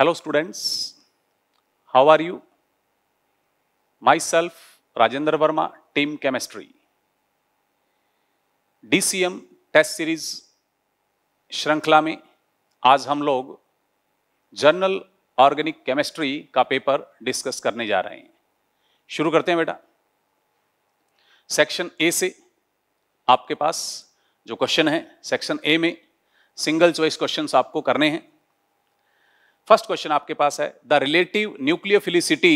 Hello students, how are you? Myself Rajendra Verma, Team Chemistry. DCM test series श्रृंखला में आज हम लोग जर्नल ऑर्गेनिक केमिस्ट्री का पेपर डिस्कस करने जा रहे हैं शुरू करते हैं बेटा सेक्शन ए से आपके पास जो क्वेश्चन है सेक्शन ए में सिंगल चॉइस क्वेश्चंस आपको करने हैं फर्स्ट क्वेश्चन आपके पास है the relative nucleophilicity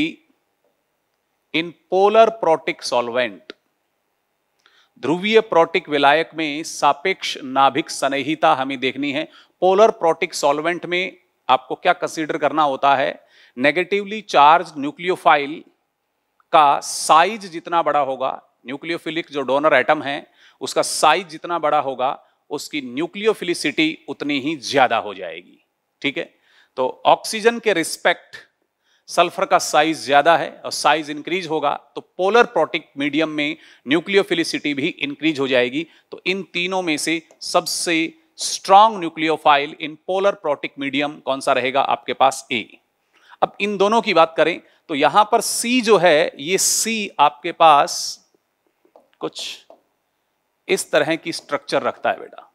in polar protic solvent ध्रुवीय प्रोटिक विलायक में सापेक्ष नाभिक सनेहिता हमें देखनी है पोलर प्रोटिक सॉल्वेंट में आपको क्या कंसीडर करना होता है नेगेटिवली चार्ज न्यूक्लियोफाइल का साइज जितना बड़ा होगा न्यूक्लियोफिलिक जो डोनर एटम है उसका साइज जितना बड़ा होगा उसकी न्यूक्लियोफिलिसिटी उतनी ही ज्यादा हो जाएगी ठीक है तो ऑक्सीजन के रिस्पेक्ट सल्फर का साइज ज्यादा है और साइज इंक्रीज होगा तो पोलर प्रोटिक मीडियम में न्यूक्लियोफिलिसिटी भी इंक्रीज हो जाएगी तो इन तीनों में से सबसे strong nucleophile in polar protic medium कौन सा रहेगा आपके पास ए अब इन दोनों की बात करें तो यहां पर सी जो है ये सी आपके पास कुछ इस तरह की स्ट्रक्चर रखता है बेटा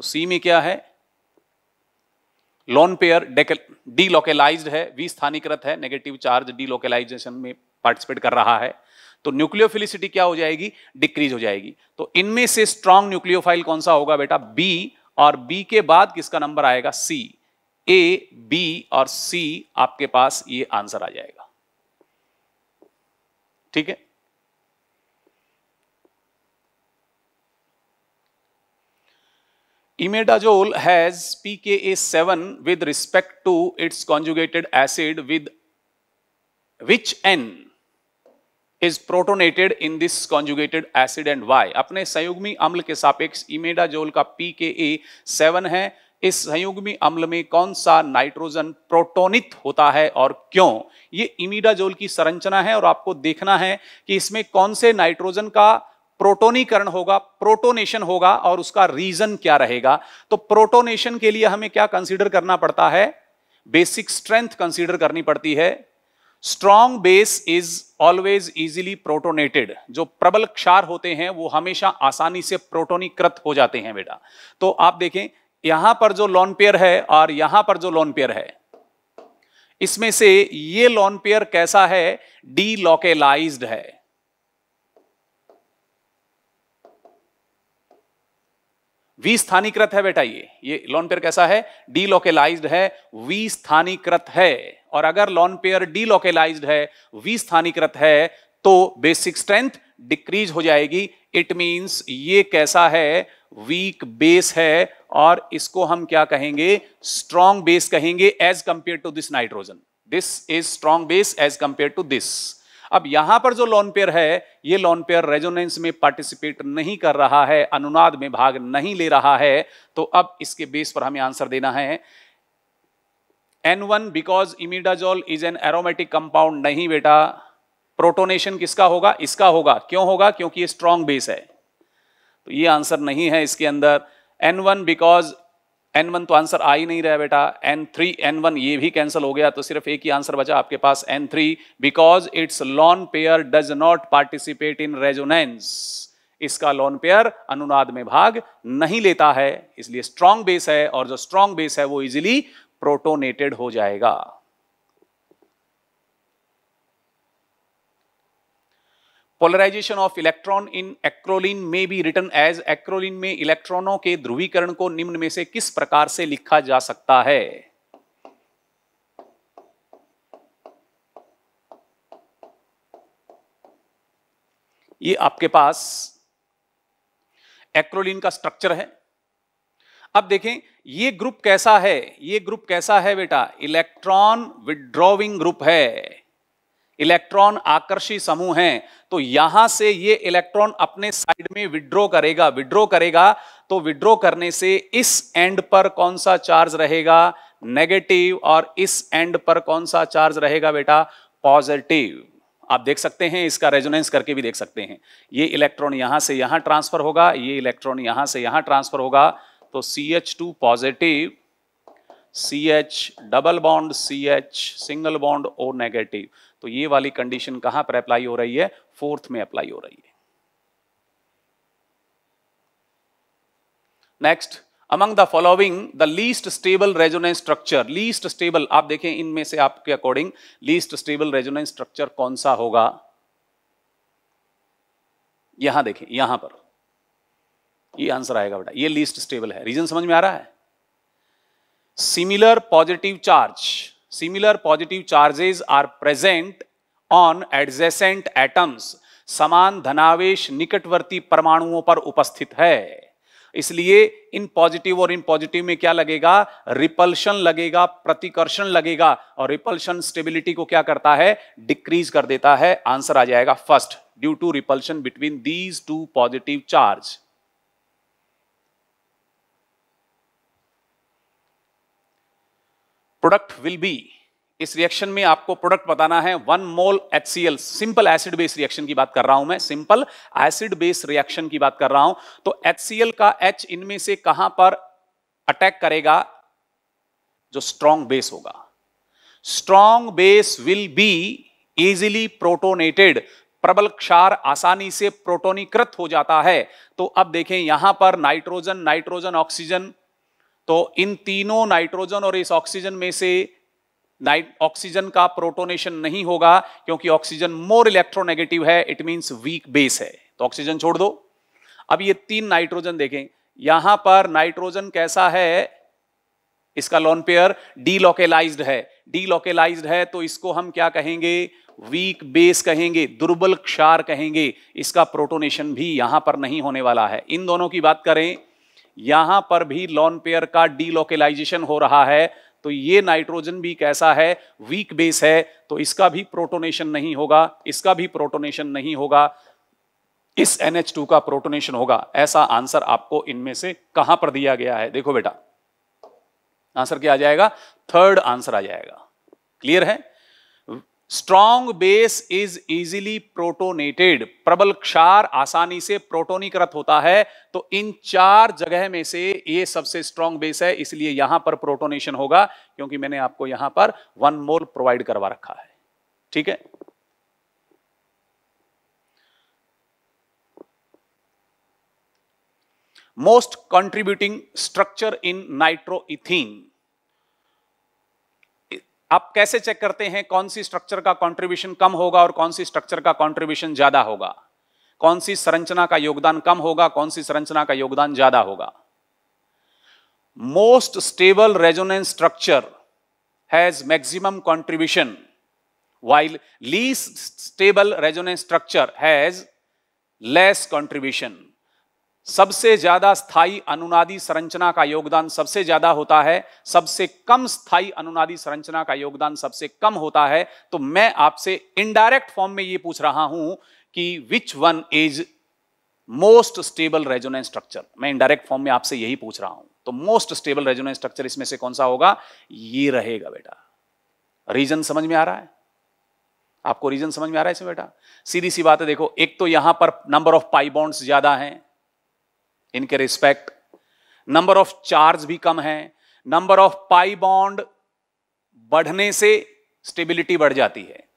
तो सी में क्या है लोन पेयर डीलोकेलाइज है स्थानीकृत है नेगेटिव चार्ज डीलोकेलाइजेशन में पार्टिसिपेट कर रहा है तो न्यूक्लियोफिलिसिटी क्या हो जाएगी डिक्रीज हो जाएगी तो इनमें से स्ट्रॉन्ग न्यूक्लियोफाइल कौन सा होगा बेटा बी और बी के बाद किसका नंबर आएगा सी ए बी और सी आपके पास ये आंसर आ जाएगा ठीक है Imidazole has pKa7 with respect to its conjugated acid with which N is protonated in this conjugated acid and why? अपने संयुग्मी अम्ल के सापेक्ष इमेडाजोल का pKa7 है इस संयुग्मी अम्ल में कौन सा नाइट्रोजन प्रोटोनित होता है और क्यों ये इमिडाजोल की संरचना है और आपको देखना है कि इसमें कौन से नाइट्रोजन का प्रोटोनीकरण होगा प्रोटोनेशन होगा और उसका रीजन क्या रहेगा तो प्रोटोनेशन के लिए हमें क्या कंसीडर करना पड़ता है बेसिक स्ट्रेंथ कंसीडर करनी पड़ती है strong base is always easily protonated जो प्रबल क्षार होते हैं वो हमेशा आसानी से प्रोटोनीकृत हो जाते हैं बेटा तो आप देखें यहां पर जो लॉन पेयर है और यहां पर जो लॉन पेयर है इसमें से ये लॉन पेयर कैसा है डीलोकेलाइज है वी स्थानीकृत है बेटा ये ये लॉन पेयर कैसा है डीलोकेलाइज्ड है वी स्थानीकृत है और अगर लॉन पेयर डीलोकेलाइज्ड है वी स्थानीकृत है तो बेसिक स्ट्रेंथ डिक्रीज हो जाएगी इट मींस ये कैसा है वीक बेस है और इसको हम क्या कहेंगे स्ट्रॉन्ग बेस कहेंगे as compare to this nitrogen this is strong base as compare to this अब यहां पर जो लॉन पेयर है ये लॉन पेयर रेजोनेंस में पार्टिसिपेट नहीं कर रहा है अनुनाद में भाग नहीं ले रहा है तो अब इसके बेस पर हमें आंसर देना है N one because imidazole is an aromatic compound नहीं बेटा प्रोटोनेशन किसका होगा इसका होगा क्यों होगा क्योंकि ये स्ट्रॉन्ग बेस है तो ये आंसर नहीं है इसके अंदर N one because N one तो आंसर आ ही नहीं रहा बेटा एन थ्री एन वन ये भी कैंसिल हो गया तो सिर्फ एक ही आंसर बचा आपके पास N three because it's lone pair does not participate in resonance इसका लॉन पेयर अनुनाद में भाग नहीं लेता है इसलिए स्ट्रांग बेस है और जो स्ट्रॉन्ग बेस है वो इजिली प्रोटोनेटेड हो जाएगा polarization of electron in acrolein में भी रिटर्न एज एक्रोलिन में इलेक्ट्रॉनों के ध्रुवीकरण को निम्न में से किस प्रकार से लिखा जा सकता है ये आपके पास एक्रोलिन का स्ट्रक्चर है अब देखें ये ग्रुप कैसा है ये ग्रुप कैसा है बेटा इलेक्ट्रॉन विड्रॉविंग ग्रुप है इलेक्ट्रॉन आकर्षी समूह हैं तो यहां से ये इलेक्ट्रॉन अपने साइड में विड्रॉ करेगा विड्रॉ करेगा तो विड्रॉ करने से इस एंड पर कौन सा चार्ज रहेगा नेगेटिव और इस एंड पर कौन सा चार्ज रहेगा बेटा पॉजिटिव आप देख सकते हैं इसका रेजोनेंस करके भी देख सकते हैं ये इलेक्ट्रॉन यहां से यहां ट्रांसफर होगा ये इलेक्ट्रॉन यहां से यहां ट्रांसफर होगा तो C H two positive C H double bond C H single bond O negative तो ये वाली कंडीशन कहां पर अप्लाई हो रही है फोर्थ में अप्लाई हो रही है next among the following the least stable resonance structure least stable आप देखें इनमें से आपके according least stable resonance structure कौन सा होगा यहां देखें यहां पर ये आंसर आएगा बेटा ये लीस्ट स्टेबल है रीजन समझ में आ रहा है similar positive charge similar positive charges are present on adjacent atoms समान धनावेश निकटवर्ती परमाणुओं पर उपस्थित है इसलिए इन पॉजिटिव और इन पॉजिटिव में क्या लगेगा रिपल्शन लगेगा प्रतिकर्षण लगेगा और रिपल्शन स्टेबिलिटी को क्या करता है डिक्रीज कर देता है आंसर आ जाएगा first due to repulsion between these two positive charge product will be इस रिएक्शन में आपको प्रोडक्ट बताना है one mole H C L simple acid base reaction की बात कर रहा हूं मैं सिंपल एसिड बेस रिएक्शन की बात कर रहा हूं तो एच सी एल का एच इनमें से कहां पर अटैक करेगा जो स्ट्रॉन्ग बेस होगा strong base will be easily protonated प्रबल क्षार आसानी से प्रोटोनीकृत हो जाता है तो अब देखें यहां पर नाइट्रोजन नाइट्रोजन ऑक्सीजन तो इन तीनों नाइट्रोजन और इस ऑक्सीजन में से नाइट ऑक्सीजन का प्रोटोनेशन नहीं होगा क्योंकि ऑक्सीजन मोर इलेक्ट्रोनेगेटिव है इट मींस वीक बेस है तो ऑक्सीजन छोड़ दो अब ये तीन नाइट्रोजन देखें यहां पर नाइट्रोजन कैसा है इसका लॉन पेयर डीलोकेलाइज्ड है डीलोकेलाइज्ड है तो इसको हम क्या कहेंगे वीक बेस कहेंगे दुर्बल क्षार कहेंगे इसका प्रोटोनेशन भी यहां पर नहीं होने वाला है इन दोनों की बात करें यहां पर भी लॉन पेयर का डीलोकेलाइजेशन हो रहा है तो ये नाइट्रोजन भी कैसा है वीक बेस है तो इसका भी प्रोटोनेशन नहीं होगा इसका भी प्रोटोनेशन नहीं होगा इस NH2 का प्रोटोनेशन होगा ऐसा आंसर आपको इनमें से कहां पर दिया गया है देखो बेटा आंसर क्या आ जाएगा थर्ड आंसर आ जाएगा क्लियर है strong base is easily protonated प्रबल क्षार आसानी से प्रोटोनीकृत होता है तो इन चार जगह में से ये सबसे स्ट्रॉन्ग बेस है इसलिए यहां पर प्रोटोनेशन होगा क्योंकि मैंने आपको यहां पर वन मोल प्रोवाइड करवा रखा है ठीक है most contributing structure in nitroethene आप कैसे चेक करते हैं कौन सी स्ट्रक्चर का कंट्रीब्यूशन कम होगा और कौन सी स्ट्रक्चर का कंट्रीब्यूशन ज्यादा होगा कौन सी संरचना का योगदान कम होगा कौन सी संरचना का योगदान ज्यादा होगा most stable resonance structure has maximum contribution while least stable resonance structure has less contribution सबसे ज्यादा स्थाई अनुनादी संरचना का योगदान सबसे ज्यादा होता है सबसे कम स्थाई अनुनादी संरचना का योगदान सबसे कम होता है तो मैं आपसे इनडायरेक्ट फॉर्म में यह पूछ रहा हूं कि which one is most stable resonance structure मैं इनडायरेक्ट फॉर्म में आपसे यही पूछ रहा हूं तो मोस्ट स्टेबल रेजोनेंस स्ट्रक्चर इसमें से कौन सा होगा ये रहेगा बेटा रीजन समझ में आ रहा है आपको रीजन समझ में आ रहा है इसमें बेटा सीधी सी बात है देखो एक तो यहां पर नंबर ऑफ पाई बॉन्ड्स ज्यादा हैं इनके रिस्पेक्ट नंबर ऑफ चार्ज भी कम है नंबर ऑफ पाई बॉन्ड बढ़ने से स्टेबिलिटी बढ़ जाती है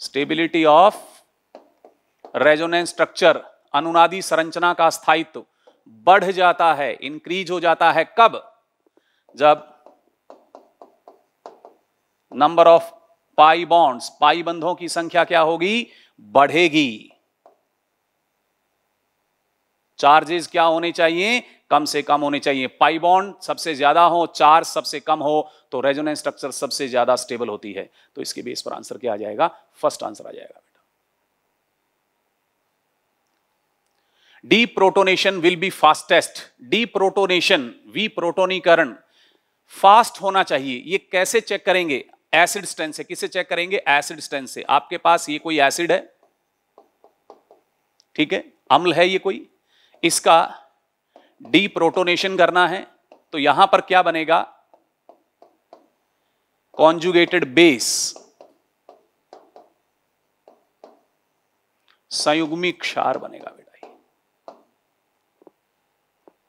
स्टेबिलिटी ऑफ रेजोनेंस स्ट्रक्चर अनुनादी संरचना का स्थायित्व बढ़ जाता है इंक्रीज हो जाता है कब जब number of pi bonds pi बंधों की संख्या क्या होगी बढ़ेगी चार्जेस क्या होने चाहिए कम से कम होने चाहिए पाई बॉन्ड सबसे ज्यादा हो चार्ज सबसे कम हो तो रेजोनेंस स्ट्रक्चर सबसे ज्यादा स्टेबल होती है तो इसके बेस पर आंसर क्या आ जाएगा फर्स्ट आंसर आ जाएगा बेटा deprotonation will be fastest deprotonation वी प्रोटोनीकरण फास्ट होना चाहिए ये कैसे चेक करेंगे एसिड स्ट्रेंथ से किसे चेक करेंगे एसिड स्ट्रेंथ से आपके पास ये कोई एसिड है ठीक है अम्ल है ये कोई इसका डी प्रोटोनेशन करना है तो यहां पर क्या बनेगा कॉन्जुगेटेड बेस संयुग्मी क्षार बनेगा बेटा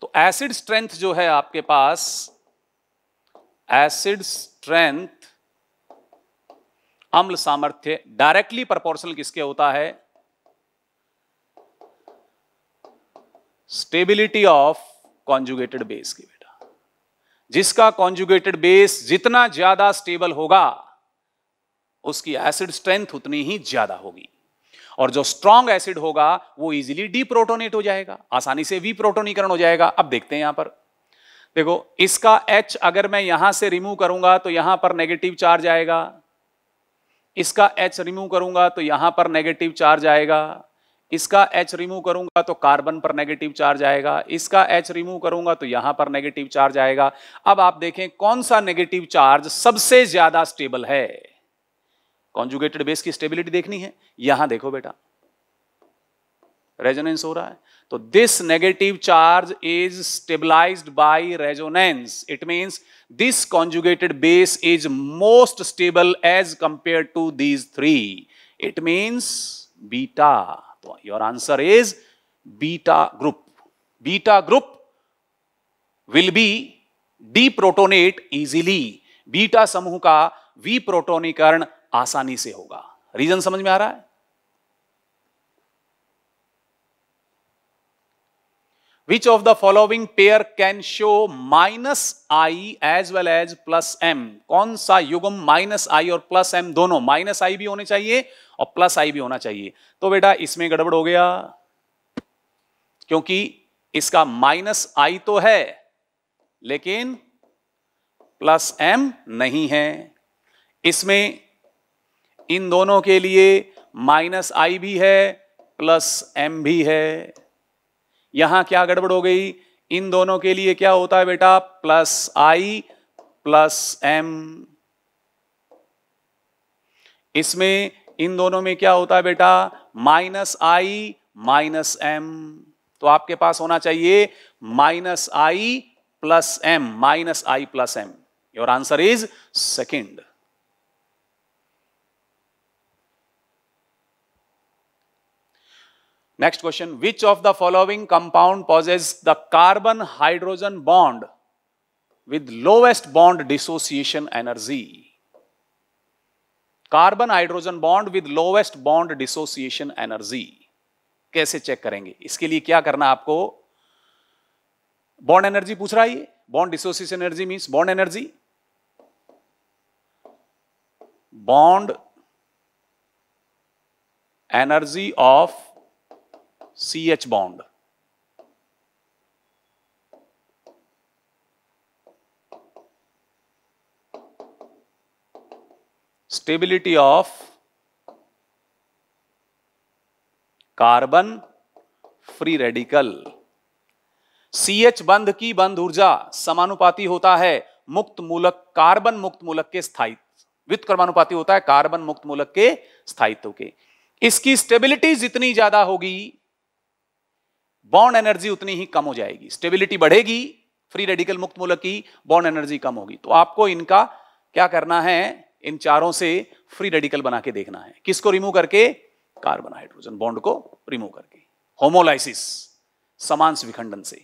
तो एसिड स्ट्रेंथ जो है आपके पास एसिड स्ट्रेंथ अम्ल सामर्थ्य डायरेक्टली प्रोपोर्शनल किसके होता है स्टेबिलिटी ऑफ कॉन्जुगेटेड बेस की बेटा जिसका कॉन्जुगेटेड बेस जितना ज्यादा स्टेबल होगा उसकी एसिड स्ट्रेंथ उतनी ही ज्यादा होगी और जो स्ट्रांग एसिड होगा वो इजीली डीप्रोटोनेट हो जाएगा आसानी से वी प्रोटोनीकरण हो जाएगा अब देखते हैं यहां पर देखो इसका एच अगर मैं यहां से रिमूव करूंगा तो यहां पर नेगेटिव चार्ज आएगा इसका एच रिमूव करूंगा तो यहां पर नेगेटिव चार्ज आएगा इसका एच रिमूव करूंगा तो कार्बन पर नेगेटिव चार्ज आएगा इसका एच रिमूव करूंगा तो यहां पर नेगेटिव चार्ज आएगा अब आप देखें कौन सा नेगेटिव चार्ज सबसे ज्यादा स्टेबल है कॉन्जुगेटेड बेस की स्टेबिलिटी देखनी है यहां देखो बेटा रेजोनेंस हो रहा है तो this negative charge is stabilized by resonance it means this conjugated base is most stable as compare to these three it means beta Your answer is beta group. Beta group will be deprotonate easily. Beta समूह का विप्रोटोनीकरण आसानी से होगा reason समझ में आ रहा है Which of the following pair can show minus i as well as plus m? कौन सा युगम माइनस आई और प्लस एम दोनों माइनस आई भी होने चाहिए और प्लस आई भी होना चाहिए तो बेटा इसमें गड़बड़ हो गया क्योंकि इसका माइनस आई तो है लेकिन प्लस एम नहीं है इसमें इन दोनों के लिए माइनस आई भी है प्लस एम भी है यहां क्या गड़बड़ हो गई इन दोनों के लिए क्या होता है बेटा प्लस आई प्लस एम इसमें इन दोनों में क्या होता है बेटा माइनस आई माइनस एम तो आपके पास होना चाहिए minus I plus M minus I plus M your answer is second next question which of the following compound poses the carbon hydrogen bond with lowest bond dissociation energy carbon hydrogen bond with lowest bond dissociation energy कैसे check करेंगे इसके लिए क्या करना आपको bond energy पूछ रहा है ये bond dissociation energy means bond energy bond energy of C H bond stability of carbon free radical C H बंध की बंध ऊर्जा समानुपाती होता है मुक्त मूलक कार्बन मुक्त मूलक के स्थायित्व वित्त कर्मानुपाती होता है कार्बन मुक्त मूलक के स्थायित्व के इसकी स्टेबिलिटी जितनी ज्यादा होगी बॉन्ड एनर्जी उतनी ही कम हो जाएगी स्टेबिलिटी बढ़ेगी फ्री रेडिकल मुक्त मूलक की बॉन्ड एनर्जी कम होगी तो आपको इनका क्या करना है इन चारों से फ्री रेडिकल बना के देखना है किसको रिमूव करके कार्बन हाइड्रोजन बॉन्ड को रिमूव करके होमोलाइसिस समान विखंडन से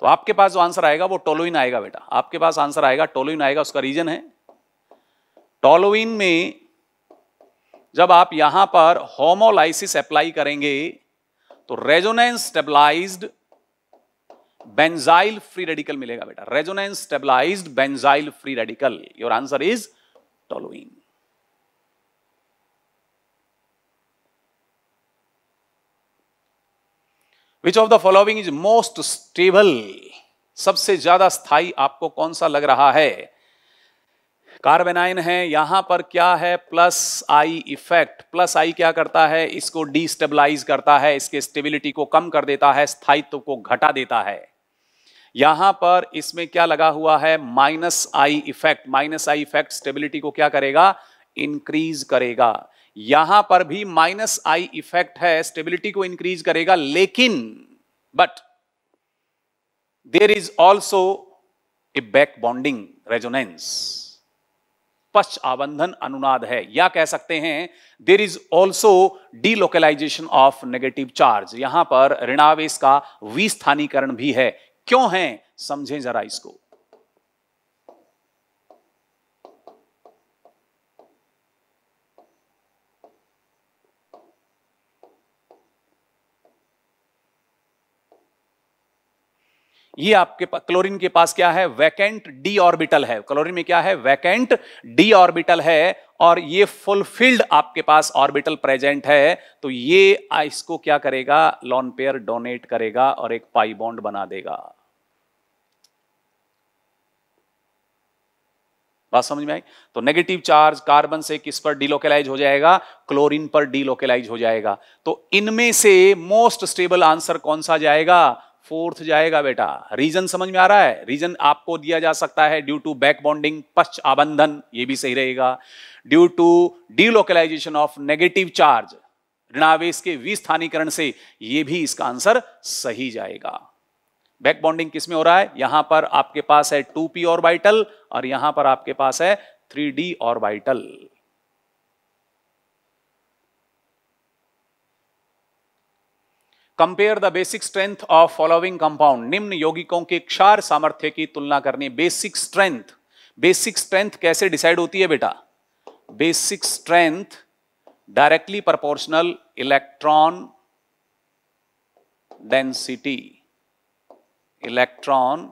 तो आपके पास जो आंसर आएगा वो टोलोइन आएगा बेटा आपके पास आंसर आएगा टोलोइन आएगा उसका रीजन है टोलोइन में जब आप यहां पर होमोलाइसिस अप्लाई करेंगे तो resonance stabilized benzyl free radical मिलेगा बेटा resonance stabilized benzyl free radical your answer is toluene which of the following is most stable सबसे ज्यादा स्थाई आपको कौन सा लग रहा है कार्बेनाइन है यहां पर क्या है plus I effect plus I क्या करता है इसको डिस्टेबलाइज करता है इसके स्टेबिलिटी को कम कर देता है स्थायित्व को घटा देता है यहां पर इसमें क्या लगा हुआ है minus I effect minus I effect stability को क्या करेगा इंक्रीज करेगा यहां पर भी माइनस आई इफेक्ट है स्टेबिलिटी को इंक्रीज करेगा लेकिन but there is also a back bonding resonance पश्च आबंधन अनुनाद है या कह सकते हैं there is also delocalization of negative charge यहां पर ऋणावेश का विस्थानीकरण भी है क्यों है समझें जरा इसको ये आपके क्लोरीन के पास क्या है वैकेंट डी ऑर्बिटल है क्लोरीन में क्या है वैकेंट डी ऑर्बिटल है और ये फुलफिल्ड आपके पास ऑर्बिटल प्रेजेंट है तो ये इसको क्या करेगा लॉन पेयर डोनेट करेगा और एक पाई बॉन्ड बना देगा बात समझ में आई तो नेगेटिव चार्ज कार्बन से किस पर डीलोकलाइज हो जाएगा क्लोरीन पर डीलोकलाइज हो जाएगा तो इनमें से मोस्ट स्टेबल आंसर कौन सा जाएगा फोर्थ जाएगा बेटा रीजन समझ में आ रहा है रीजन आपको दिया जा सकता है ड्यू टू बैक बॉन्डिंग पश्च आबंधन ये भी सही रहेगा due to delocalization of negative charge ऋणावेश के विस्थानीकरण से ये भी इसका आंसर सही जाएगा बैक बॉन्डिंग किसमें हो रहा है यहां पर आपके पास है टू पी और यहां पर आपके पास है three 3d orbital compare the basic strength of following compound निम्न यौगिकों के क्षार सामर्थ्य की तुलना करनी बेसिक स्ट्रेंथ बेसिक स्ट्रेंथ कैसे डिसाइड होती है बेटा basic strength directly proportional electron density electron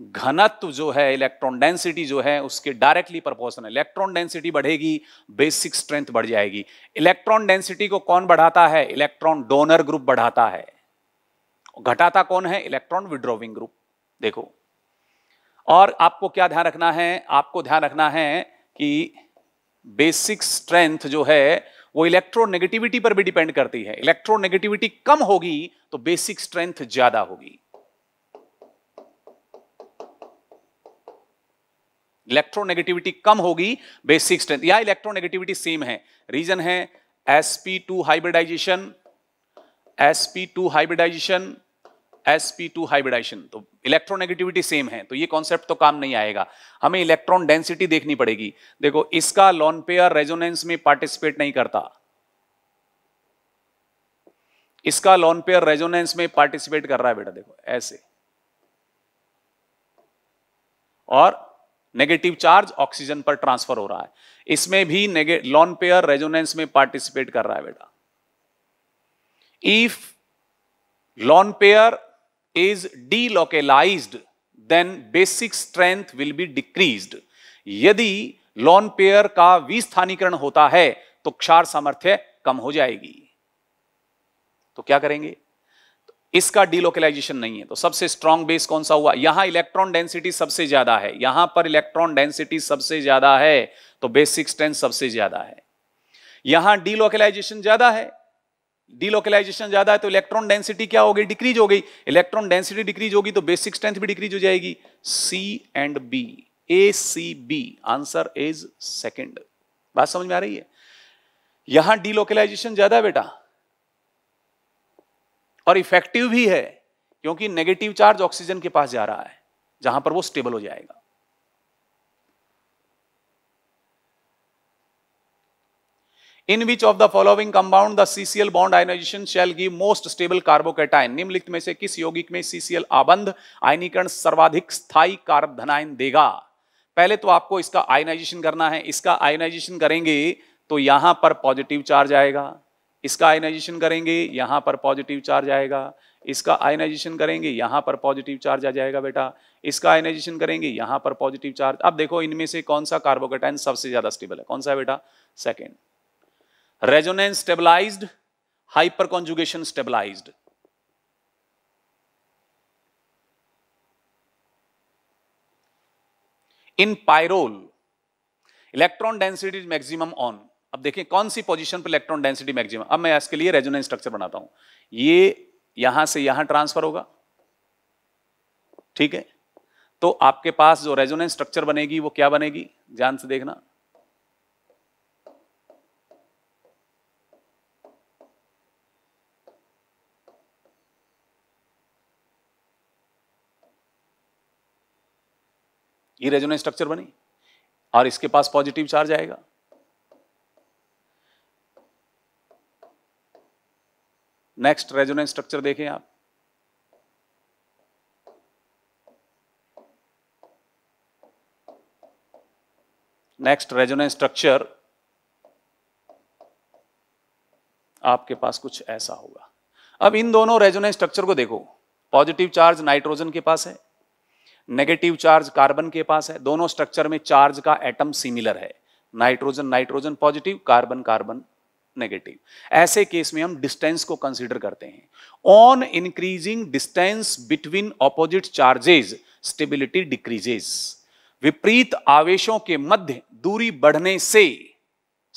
घनत्व जो है इलेक्ट्रॉन डेंसिटी जो है उसके डायरेक्टली प्रपोर्सन इलेक्ट्रॉन डेंसिटी बढ़ेगी बेसिक स्ट्रेंथ बढ़ जाएगी इलेक्ट्रॉन डेंसिटी को कौन बढ़ाता है इलेक्ट्रॉन डोनर ग्रुप बढ़ाता है घटाता कौन है इलेक्ट्रॉन विड्रोविंग ग्रुप देखो और आपको क्या ध्यान रखना है आपको ध्यान रखना है कि बेसिक स्ट्रेंथ जो है वो इलेक्ट्रोनेगेटिविटी पर भी डिपेंड करती है इलेक्ट्रोनेगेटिविटी कम होगी तो बेसिक स्ट्रेंथ ज्यादा होगी इलेक्ट्रोनेगेटिविटी कम होगी बेसिक स्ट्रेंथ या इलेक्ट्रोनेगेटिविटी सेम है रीजन है sp2 hybridization sp2 hybridization sp2 hybridization तो इलेक्ट्रोनेगेटिविटी सेम है तो ये कॉन्सेप्ट तो काम नहीं आएगा हमें इलेक्ट्रॉन डेंसिटी देखनी पड़ेगी देखो इसका लॉनपेयर रेजोनेंस में पार्टिसिपेट नहीं करता इसका लॉन पेयर रेजोनेंस में पार्टिसिपेट कर रहा है बेटा देखो ऐसे और नेगेटिव चार्ज ऑक्सीजन पर ट्रांसफर हो रहा है इसमें भी लॉन पेयर रेजोनेंस में पार्टिसिपेट कर रहा है बेटा if lone pair is delocalize then basic strength will be decrease यदि लॉन पेयर का विस्थानीकरण होता है तो क्षार सामर्थ्य कम हो जाएगी तो क्या करेंगे इसका डीलोकलाइजेशन नहीं है तो सबसे स्ट्रॉन्ग बेस कौन सा हुआ यहां इलेक्ट्रॉन डेंसिटी सबसे ज्यादा है यहां पर इलेक्ट्रॉन डेंसिटी सबसे ज्यादा है तो बेसिक स्ट्रेंथ सबसे ज्यादा है यहां डीलोकलाइजेशन ज्यादा है डीलोकलाइजेशन ज्यादा है तो इलेक्ट्रॉन डेंसिटी क्या हो गई डिक्रीज हो गई इलेक्ट्रॉन डेंसिटी डिक्रीज होगी तो बेसिक स्ट्रेंथ भी डिक्रीज हो जाएगी C and B A C B answer is second बात समझ में आ रही है यहां डीलोकलाइजेशन ज्यादा है बेटा और इफेक्टिव भी है क्योंकि नेगेटिव चार्ज ऑक्सीजन के पास जा रहा है जहां पर वो स्टेबल हो जाएगा in which of the following compound the C C L bond ionization shall give most stable carbocation निम्नलिखित में से किस यौगिक में सीसीएल आबंध आयनीकरण सर्वाधिक स्थायी कार्बधनायन देगा पहले तो आपको इसका आयनाइजेशन करना है इसका आयनाइजेशन करेंगे तो यहां पर पॉजिटिव चार्ज आएगा इसका आयनाइजेशन करेंगे यहाँ पर पॉजिटिव चार्ज आएगा इसका आयनाइजेशन करेंगे यहाँ पर पॉजिटिव चार्ज आ जाएगा बेटा इसका आयनाइजेशन करेंगे यहाँ पर पॉजिटिव चार्ज अब देखो इनमें से कौन सा कार्बोकेटाइन सबसे ज़्यादा स्टेबल है कौन सा है बेटा second resonance stabilize hyperconjugation stabilize in pyrrole electron density is maximum on अब देखें कौन सी पोजीशन पर इलेक्ट्रॉन डेंसिटी मैक्सिमम अब मैं इसके लिए रेजोनेंस स्ट्रक्चर बनाता हूं ये यहां से यहां ट्रांसफर होगा ठीक है तो आपके पास जो रेजोनेंस स्ट्रक्चर बनेगी वो क्या बनेगी ध्यान से देखना ये रेजोनेंस स्ट्रक्चर बनी और इसके पास पॉजिटिव चार्ज आएगा नेक्स्ट रेजोनेंस स्ट्रक्चर देखें आप नेक्स्ट रेजोनेंस स्ट्रक्चर आपके पास कुछ ऐसा होगा अब इन दोनों रेजोनेंस स्ट्रक्चर को देखो पॉजिटिव चार्ज नाइट्रोजन के पास है नेगेटिव चार्ज कार्बन के पास है दोनों स्ट्रक्चर में चार्ज का एटम सिमिलर है nitrogen nitrogen positive carbon carbon negative ऐसे केस में हम डिस्टेंस को कंसीडर करते हैं on increasing distance between opposite charges stability decreases विपरीत आवेशों के मध्य दूरी बढ़ने से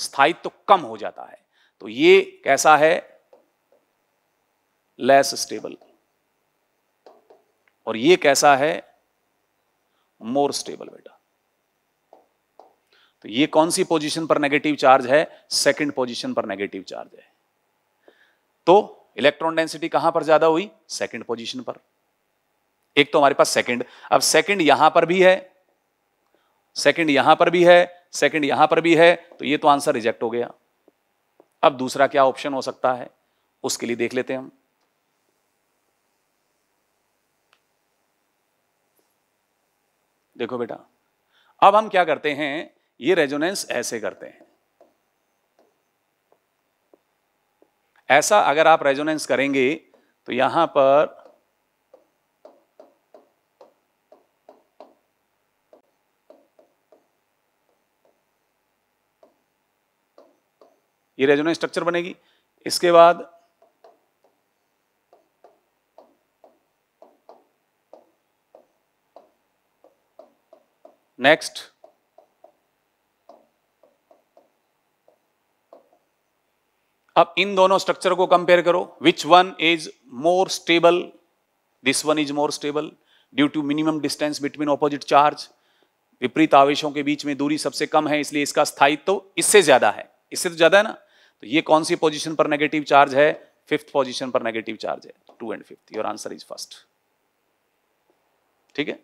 स्थायित्व तो कम हो जाता है तो ये कैसा है लेस स्टेबल और ये कैसा है मोर स्टेबल बेटा तो ये कौन सी पोजीशन पर नेगेटिव चार्ज है सेकंड पोजीशन पर नेगेटिव चार्ज है तो इलेक्ट्रॉन डेंसिटी कहां पर ज्यादा हुई सेकंड पोजीशन पर एक तो हमारे पास सेकंड अब सेकंड यहां पर भी है सेकंड यहां पर भी है सेकंड यहां पर भी है तो ये तो आंसर रिजेक्ट हो गया अब दूसरा क्या ऑप्शन हो सकता है उसके लिए देख लेते हैं हम देखो बेटा अब हम क्या करते हैं ये रेजोनेंस ऐसे करते हैं ऐसा अगर आप रेजोनेंस करेंगे तो यहां पर ये रेजोनेंस स्ट्रक्चर बनेगी इसके बाद नेक्स्ट अब इन दोनों स्ट्रक्चर को कंपेयर करो which one is more stable this one is more stable due to minimum distance between opposite charge विपरीत आवेशों के बीच में दूरी सबसे कम है इसलिए इसका स्थायित्व तो इससे ज्यादा है इससे तो ज्यादा है ना तो ये कौन सी पोजिशन पर नेगेटिव चार्ज है फिफ्थ पोजिशन पर नेगेटिव चार्ज है two and fifth your answer is first ठीक है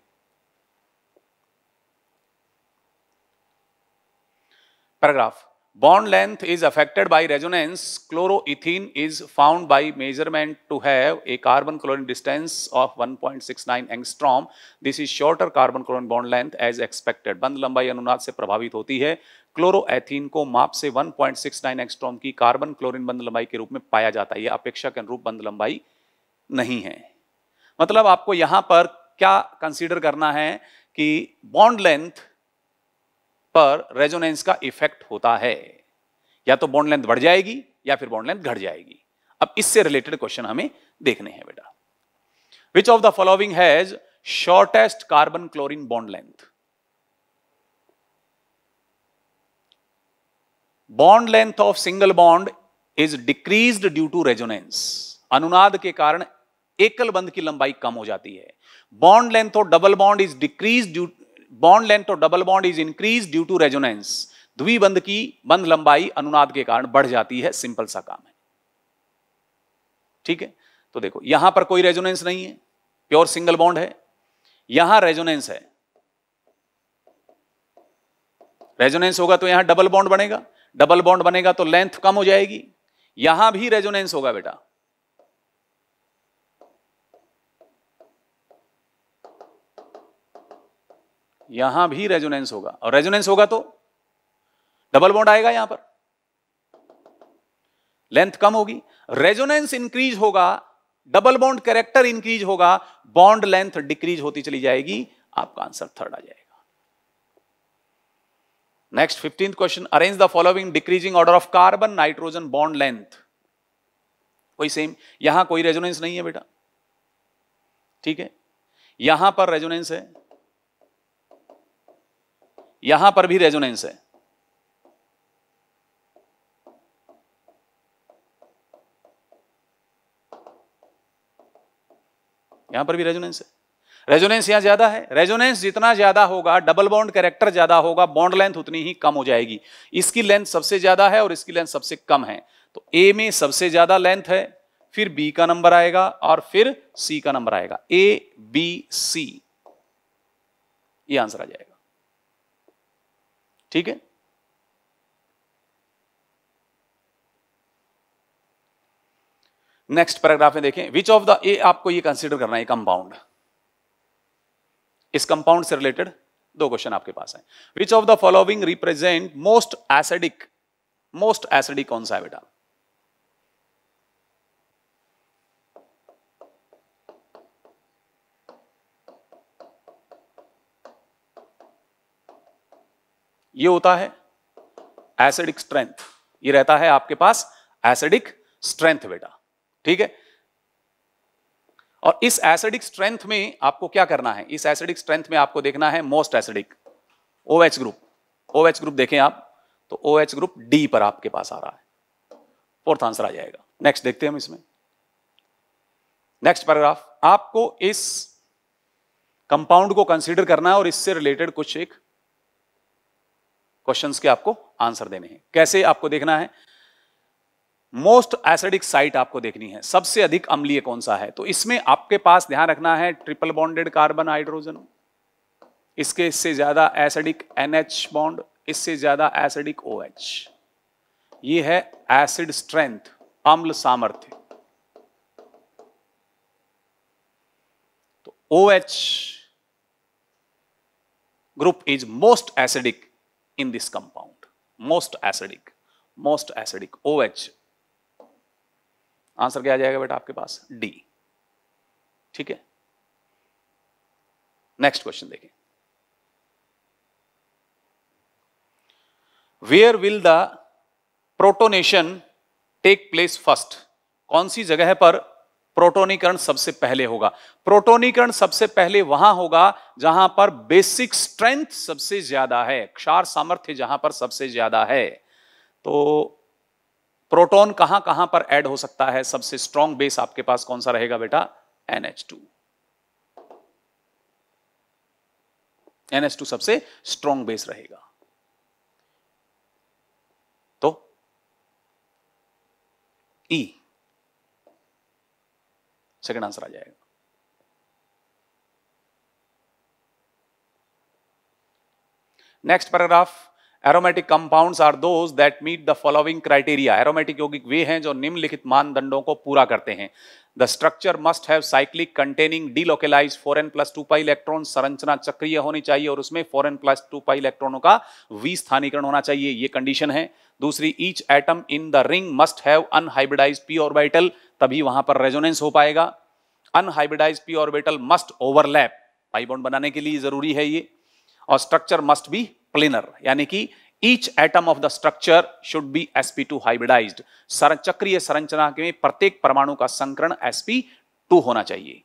paragraph Bond length is affected by resonance. Chloroethene is found by measurement to have a carbon-chlorine distance of 1.69 angstrom. This is shorter carbon-chlorine bond length as expected. band lambai anunad se prabhavit hoti hai chloroethene को माप से 1.69 एक्सट्रॉम की carbon chlorine बंद लंबाई के रूप में पाया जाता है यह अपेक्षा के अनुरूप बंद लंबाई नहीं है मतलब आपको यहां पर क्या कंसीडर करना है कि बॉन्ड लेंथ पर रेजोनेंस का इफेक्ट होता है या तो बॉन्ड लेंथ बढ़ जाएगी या फिर बॉन्ड लेंथ घट जाएगी अब इससे रिलेटेड क्वेश्चन हमें देखने हैं बेटा which of the following has shortest carbon chlorine bond length bond length of single bond is decrease due to resonance अनुनाद के कारण एकल बंद की लंबाई कम हो जाती है bond length of double bond is decrease due bond length और double bond is increase due to resonance द्विबंध की बंध लंबाई अनुनाद के कारण बढ़ जाती है सिंपल सा काम है ठीक है तो देखो यहां पर कोई रेजोनेंस नहीं है प्योर सिंगल बॉन्ड है यहां रेजोनेंस है रेजोनेंस होगा तो यहां डबल बॉन्ड बनेगा डबल बॉन्ड बनेगा तो लेंथ कम हो जाएगी यहां भी रेजोनेंस होगा बेटा यहां भी रेजोनेंस होगा और रेजोनेंस होगा तो डबल बॉन्ड आएगा यहां पर लेंथ कम होगी रेजोनेंस इंक्रीज होगा डबल बॉन्ड कैरेक्टर इंक्रीज होगा बॉन्ड लेंथ डिक्रीज होती चली जाएगी आपका आंसर थर्ड आ जाएगा next fifteenth question arrange the following decreasing order of carbon nitrogen bond length वही सेम यहां कोई रेजोनेंस नहीं है बेटा ठीक है यहां पर रेजोनेंस है यहां पर भी रेजोनेंस है यहां पर भी रेजोनेंस है रेजोनेंस यहां ज्यादा है रेजोनेंस जितना ज्यादा होगा डबल बॉन्ड कैरेक्टर ज्यादा होगा बॉन्ड लेंथ उतनी ही कम हो जाएगी इसकी लेंथ सबसे ज्यादा है और इसकी लेंथ सबसे कम है तो ए में सबसे ज्यादा लेंथ है फिर बी का नंबर आएगा और फिर सी का नंबर आएगा ए बी सी ये आंसर आ जाएगा ठीक है नेक्स्ट पैराग्राफ में देखें विच ऑफ द ए आपको ये कंसीडर करना है कंपाउंड इस कंपाउंड से रिलेटेड दो क्वेश्चन आपके पास है which of the following represent most acidic most acidic कौन सा है बेटा ये होता है एसिडिक स्ट्रेंथ ये रहता है आपके पास एसिडिक स्ट्रेंथ बेटा ठीक है और इस एसिडिक स्ट्रेंथ में आपको क्या करना है इस एसिडिक स्ट्रेंथ में आपको देखना है most acidic O H group OH group देखें आप तो ओ एच ग्रुप डी पर आपके पास आ रहा है फोर्थ आंसर आ जाएगा नेक्स्ट देखते हैं हम इसमें नेक्स्ट पैराग्राफ आपको इस कंपाउंड को कंसीडर करना है और इससे रिलेटेड कुछ एक क्वेश्चन के आपको आंसर देने हैं कैसे आपको देखना है मोस्ट एसिडिक साइट आपको देखनी है सबसे अधिक अम्लीय कौन सा है तो इसमें आपके पास ध्यान रखना है ट्रिपल बॉन्डेड कार्बन हाइड्रोजन इसके इससे ज्यादा एसिडिक एनएच बॉन्ड इससे ज्यादा एसिडिक ओएच ये है एसिड स्ट्रेंथ अम्ल सामर्थ्य तो OH group is most acidic in this compound, most acidic, most acidic OH. Answer क्या आ जाएगा बेटा आपके पास डी ठीक है नेक्स्ट क्वेश्चन देखिए where will the protonation take place first कौन सी जगह पर प्रोटोनीकरण सबसे पहले होगा प्रोटोनीकरण सबसे पहले वहां होगा जहां पर बेसिक स्ट्रेंथ सबसे ज्यादा है क्षार सामर्थ्य जहां पर सबसे ज्यादा है तो प्रोटॉन कहां कहां पर ऐड हो सकता है सबसे स्ट्रॉन्ग बेस आपके पास कौन सा रहेगा बेटा NH2 NH2 सबसे स्ट्रॉन्ग बेस रहेगा तो E सेकंड आंसर आ जाएगा next paragraph aromatic compounds are those that meet the following criteria aromatic यौगिक वे हैं जो निम्नलिखित मानदंडों को पूरा करते हैं the structure must have cyclic containing delocalise four n plus two pi electron संरचना चक्रिय होनी चाहिए और उसमें four n plus two pi इलेक्ट्रॉनों का वी स्थानीकरण होना चाहिए ये कंडीशन है दूसरी each atom in the ring must have unhybridise p orbital तभी वहां पर रेजोनेंस हो पाएगा unhybridise p orbital must overlap pi bond बनाने के लिए जरूरी है ये और स्ट्रक्चर मस्ट बी प्लेनर यानी कि each atom of the structure should be sp two hybridise चक्रीय संरचना के प्रत्येक परमाणु का संकरण एसपी टू होना चाहिए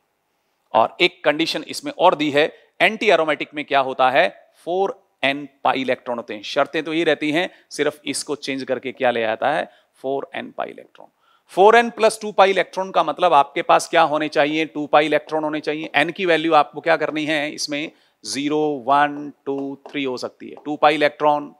और एक कंडीशन इसमें और दी है एंटी एरोमेटिक में क्या होता है फोर एन पाई इलेक्ट्रॉन होते हैं शर्तें तो ये रहती हैं सिर्फ इसको चेंज करके क्या ले आता है four n pi electron four n plus two pi electron का मतलब आपके पास क्या होने चाहिए टू पाई इलेक्ट्रॉन होने चाहिए एन की वैल्यू आपको क्या करनी है इसमें जीरो वन टू थ्री हो सकती है two pi electron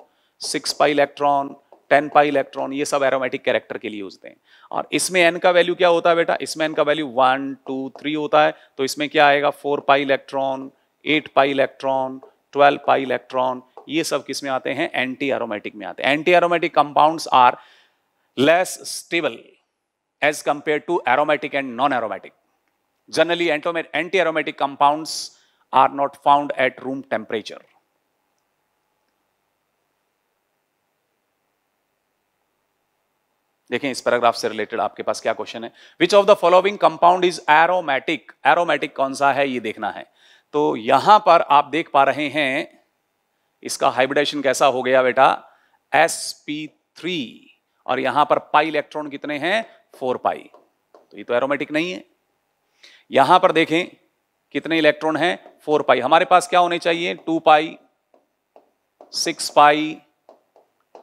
six pi electron ten pi electron ये सब एरोमेटिक कैरेक्टर के लिए होते हैं और इसमें एन का वैल्यू क्या होता है बेटा इसमें एन का वैल्यू वन टू थ्री होता है तो इसमें क्या आएगा four pi electron eight pi electron twelve pi electron ये सब किस में आते हैं एंटी एरोमेटिक में आते हैं anti aromatic compounds are less stable as compare to aromatic and non aromatic generally anti aromatic compounds are not found at room temperature देखें इस पैराग्राफ से रिलेटेड आपके पास क्या क्वेश्चन है which of the following compound is aromatic aromatic कौन सा है ये देखना है तो यहां पर आप देख पा रहे हैं इसका हाइब्रिडाइशन कैसा हो गया बेटा sp3 और यहां पर पाई इलेक्ट्रॉन कितने हैं फोर पाई तो ये तो एरोमेटिक नहीं है यहां पर देखें कितने इलेक्ट्रॉन हैं फोर पाई हमारे पास क्या होने चाहिए two pi six pi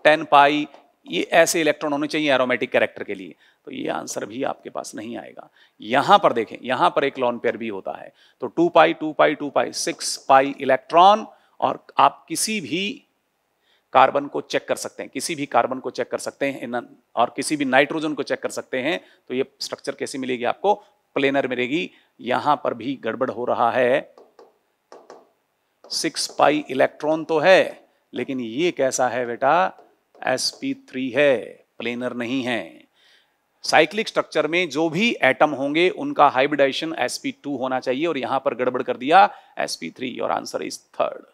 ten pi ये ऐसे इलेक्ट्रॉन होने चाहिए एरोमेटिक कैरेक्टर के लिए तो ये आंसर भी आपके पास नहीं आएगा यहां पर देखें यहां पर एक लॉन पेयर भी होता है तो two pi two pi two pi six pi electron और आप किसी भी कार्बन को चेक कर सकते हैं किसी भी कार्बन को चेक कर सकते हैं और किसी भी नाइट्रोजन को चेक कर सकते हैं तो ये स्ट्रक्चर कैसी मिलेगी आपको प्लेनर मिलेगी यहां पर भी गड़बड़ हो रहा है सिक्स पाई इलेक्ट्रॉन तो है लेकिन ये कैसा है बेटा थ्री है प्लेनर नहीं है साइक्लिक स्ट्रक्चर में जो भी एटम होंगे उनका हाइब्रिडाइजेशन टू होना चाहिए और यहां पर गड़बड़ कर दिया थ्री और answer is third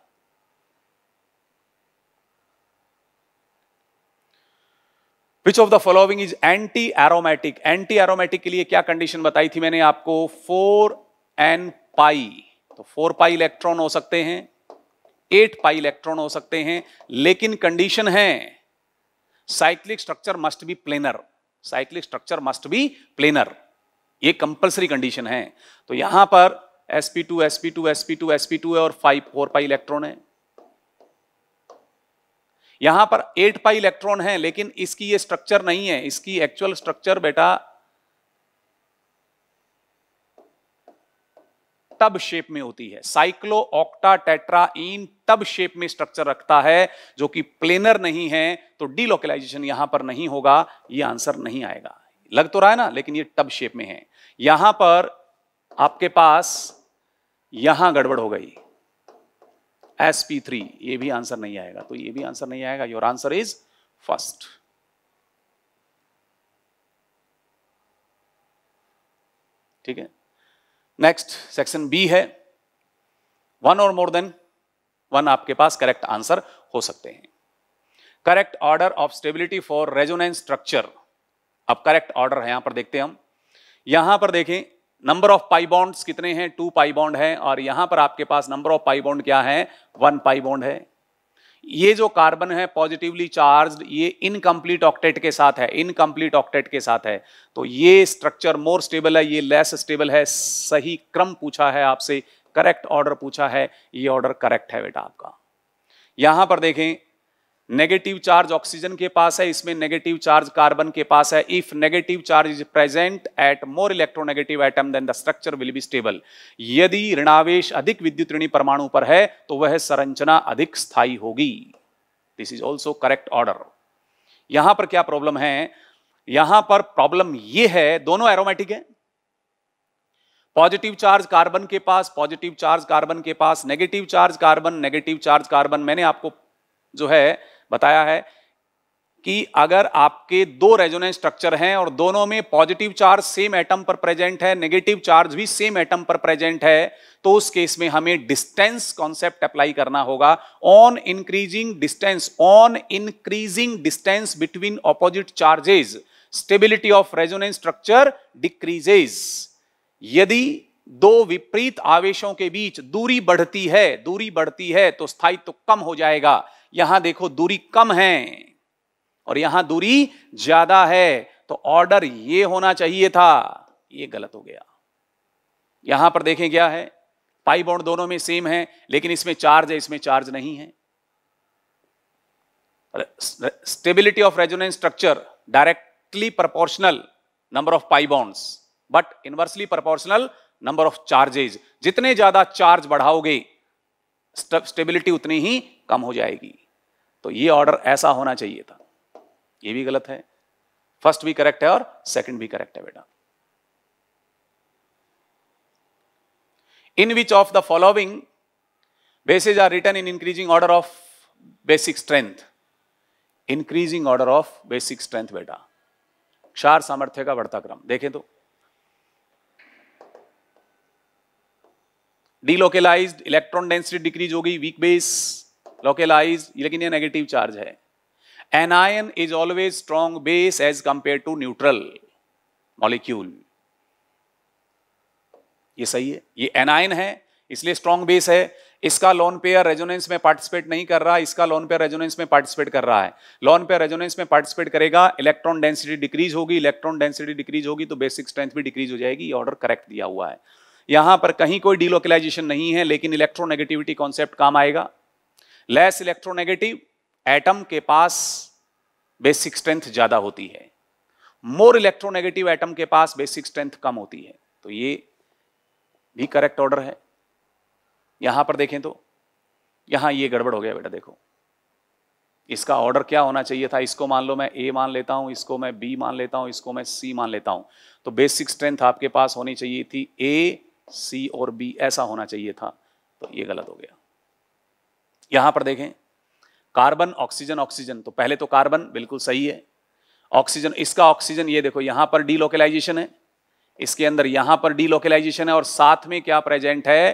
which of the following is anti aromatic anti aromatic के लिए क्या कंडीशन बताई थी मैंने आपको फोर एन पाई तो फोर पाई इलेक्ट्रॉन हो सकते हैं एट पाई इलेक्ट्रॉन हो सकते हैं लेकिन कंडीशन है cyclic structure must be planar cyclic structure must be planar ये कंपलसरी कंडीशन है तो यहां पर sp2 sp2 sp2 sp2 है और 5 4 पाई इलेक्ट्रॉन है यहां पर 8 पाई इलेक्ट्रॉन है लेकिन इसकी ये स्ट्रक्चर नहीं है इसकी एक्चुअल स्ट्रक्चर बेटा टब शेप में होती है cyclooctatetraene tub shape में स्ट्रक्चर रखता है जो कि प्लेनर नहीं है तो डीलोकलाइजेशन यहां पर नहीं होगा ये आंसर नहीं आएगा लग तो रहा है ना लेकिन ये टब शेप में है यहां पर आपके पास यहां गड़बड़ हो गई थ्री ये भी आंसर नहीं आएगा तो ये भी आंसर नहीं आएगा योर आंसर इज फर्स्ट ठीक है नेक्स्ट सेक्शन बी है वन और मोर देन वन आपके पास करेक्ट आंसर हो सकते हैं correct order of stability for resonance structure अब करेक्ट ऑर्डर है यहां पर देखते हैं हम यहां पर देखें नंबर ऑफ पाई बॉन्ड्स कितने हैं टू पाई बॉन्ड है और यहां पर आपके पास नंबर ऑफ पाई बॉन्ड क्या है वन पाई बॉन्ड है ये जो कार्बन है पॉजिटिवली चार्ज ये इनकम्प्लीट ऑक्टेट के साथ है इनकम्प्लीट ऑक्टेट के साथ है तो ये स्ट्रक्चर मोर स्टेबल है ये लेस स्टेबल है सही क्रम पूछा है आपसे करेक्ट ऑर्डर पूछा है ये ऑर्डर करेक्ट है बेटा आपका यहां पर देखें नेगेटिव चार्ज ऑक्सीजन के पास है इसमें नेगेटिव चार्ज कार्बन के पास है if negative charge is present at more electronegative atom then the structure will be stable यदि ऋणावेश अधिक विद्युत ऋणी परमाणु पर है तो वह संरचना अधिक स्थायी होगी this is also correct order यहां पर क्या प्रॉब्लम है यहां पर प्रॉब्लम यह है दोनों एरोमेटिक है पॉजिटिव चार्ज कार्बन के पास पॉजिटिव चार्ज कार्बन के पास negative charge carbon negative charge carbon मैंने आपको जो है बताया है कि अगर आपके दो रेजोनेंस स्ट्रक्चर हैं और दोनों में पॉजिटिव चार्ज सेम एटम पर प्रेजेंट है नेगेटिव चार्ज भी सेम एटम पर प्रेजेंट है तो उस केस में हमें डिस्टेंस कॉन्सेप्ट अप्लाई करना होगा on increasing distance on increasing distance between opposite charges stability of resonance structure decreases यदि दो विपरीत आवेशों के बीच दूरी बढ़ती है दूरी बढ़ती है तो स्थायित्व तो कम हो जाएगा यहां देखो दूरी कम है और यहां दूरी ज्यादा है तो ऑर्डर ये होना चाहिए था ये गलत हो गया यहां पर देखें क्या है पाई बॉन्ड दोनों में सेम है लेकिन इसमें चार्ज है इसमें चार्ज नहीं है stability of resonance structure directly proportional number of pi bonds but inversely proportional number of charges जितने ज्यादा चार्ज बढ़ाओगे स्टेबिलिटी उतनी ही कम हो जाएगी तो ये ऑर्डर ऐसा होना चाहिए था ये भी गलत है फर्स्ट भी करेक्ट है और सेकंड भी करेक्ट है बेटा in which of the following bases are written in increasing order of basic strength increasing order of basic strength बेटा क्षार सामर्थ्य का बढ़ता क्रम देखें तो डीलोकेलाइज्ड इलेक्ट्रॉन डेंसिटी डिक्रीज हो गई वीक बेस लोकेलाइज लेकिन ये नेगेटिव चार्ज है anion is always strong base as compare to neutral molecule ये सही है ये एनायन है इसलिए स्ट्रॉन्ग बेस है इसका लोन पेयर रेजोनेंस में पार्टिसिपेट नहीं कर रहा इसका लोन पेयर रेजोनेंस में पार्टिसिपेट कर रहा है लोन पेयर रेजोनेंस में पार्टिसिपेट करेगा इलेक्ट्रॉन डेंसिटी डिक्रीज होगी इलेक्ट्रॉन डेंसिटी डिक्रीज होगी तो बेसिक स्ट्रेंथ भी डिक्रीज हो जाएगी ऑर्डर करेक्ट दिया हुआ है यहां पर कहीं कोई डिलोकलाइजेशन नहीं है लेकिन इलेक्ट्रोनेगेटिविटी कॉन्सेप्ट काम आएगा लेस इलेक्ट्रोनेगेटिव एटम के पास बेसिक स्ट्रेंथ ज्यादा होती है मोर इलेक्ट्रोनेगेटिव एटम के पास बेसिक स्ट्रेंथ कम होती है तो ये भी करेक्ट ऑर्डर है यहां पर देखें तो यहां ये गड़बड़ हो गया बेटा देखो इसका ऑर्डर क्या होना चाहिए था इसको मान लो मैं ए मान लेता हूं इसको मैं बी मान लेता हूं इसको मैं सी मान लेता हूं तो बेसिक स्ट्रेंथ आपके पास होनी चाहिए थी ए सी और बी ऐसा होना चाहिए था तो ये गलत हो गया यहां पर देखें कार्बन ऑक्सीजन ऑक्सीजन तो पहले तो कार्बन बिल्कुल सही है ऑक्सीजन इसका ऑक्सीजन ये देखो यहां पर डीलोकलाइजेशन है इसके अंदर यहां पर डीलोकलाइजेशन है और साथ में क्या प्रेजेंट है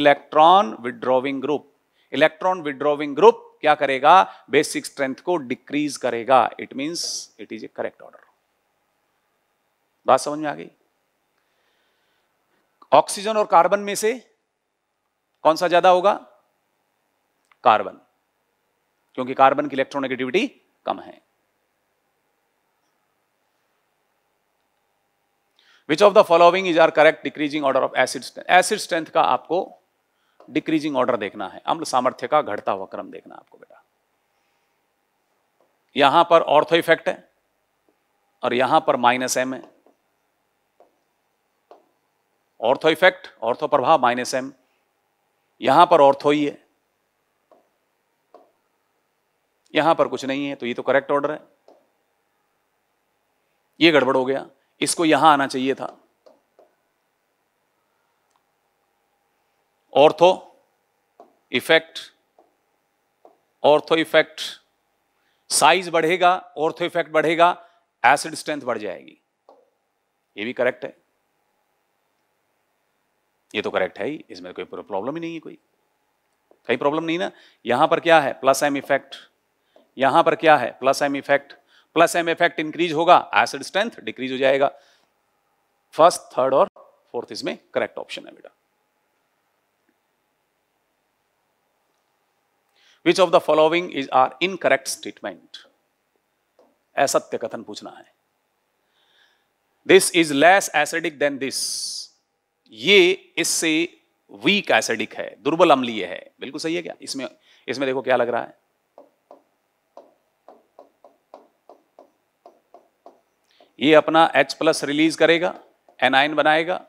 electron withdrawing group electron withdrawing group क्या करेगा बेसिक स्ट्रेंथ को डिक्रीज करेगा it means it is a correct order बात समझ में आ गई ऑक्सीजन और कार्बन में से कौन सा ज्यादा होगा कार्बन क्योंकि कार्बन की इलेक्ट्रोनेगेटिविटी कम है which of the following is are correct decreasing order of acid strength acid strength का आपको डिक्रीजिंग ऑर्डर देखना है अम्ल सामर्थ्य का घटता हुआ क्रम देखना आपको बेटा यहां पर ऑर्थो इफेक्ट है और यहां पर माइनस एम है ऑर्थो इफेक्ट ऑर्थो प्रभाव माइनस एम यहां पर ऑर्थो ही है यहां पर कुछ नहीं है तो ये तो करेक्ट ऑर्डर है ये गड़बड़ हो गया इसको यहां आना चाहिए था ortho effect ortho effect size बढ़ेगा ऑर्थो इफेक्ट बढ़ेगा एसिड स्ट्रेंथ बढ़ जाएगी ये भी करेक्ट है ये तो करेक्ट है ही इसमें कोई प्रॉब्लम ही नहीं है कोई कहीं प्रॉब्लम नहीं ना यहां पर क्या है प्लस एम इफेक्ट यहां पर क्या है plus M effect plus M effect increase होगा एसिड स्ट्रेंथ डिक्रीज हो जाएगा फर्स्ट थर्ड और फोर्थ इसमें करेक्ट ऑप्शन है बेटा which of the following is are incorrect statement असत्य कथन पूछना है this is less acidic than this ये इससे वीक एसिडिक है दुर्बल अम्लीय है बिल्कुल सही है क्या इसमें इसमें देखो क्या लग रहा है ये अपना H प्लस रिलीज करेगा एनआईन बनाएगा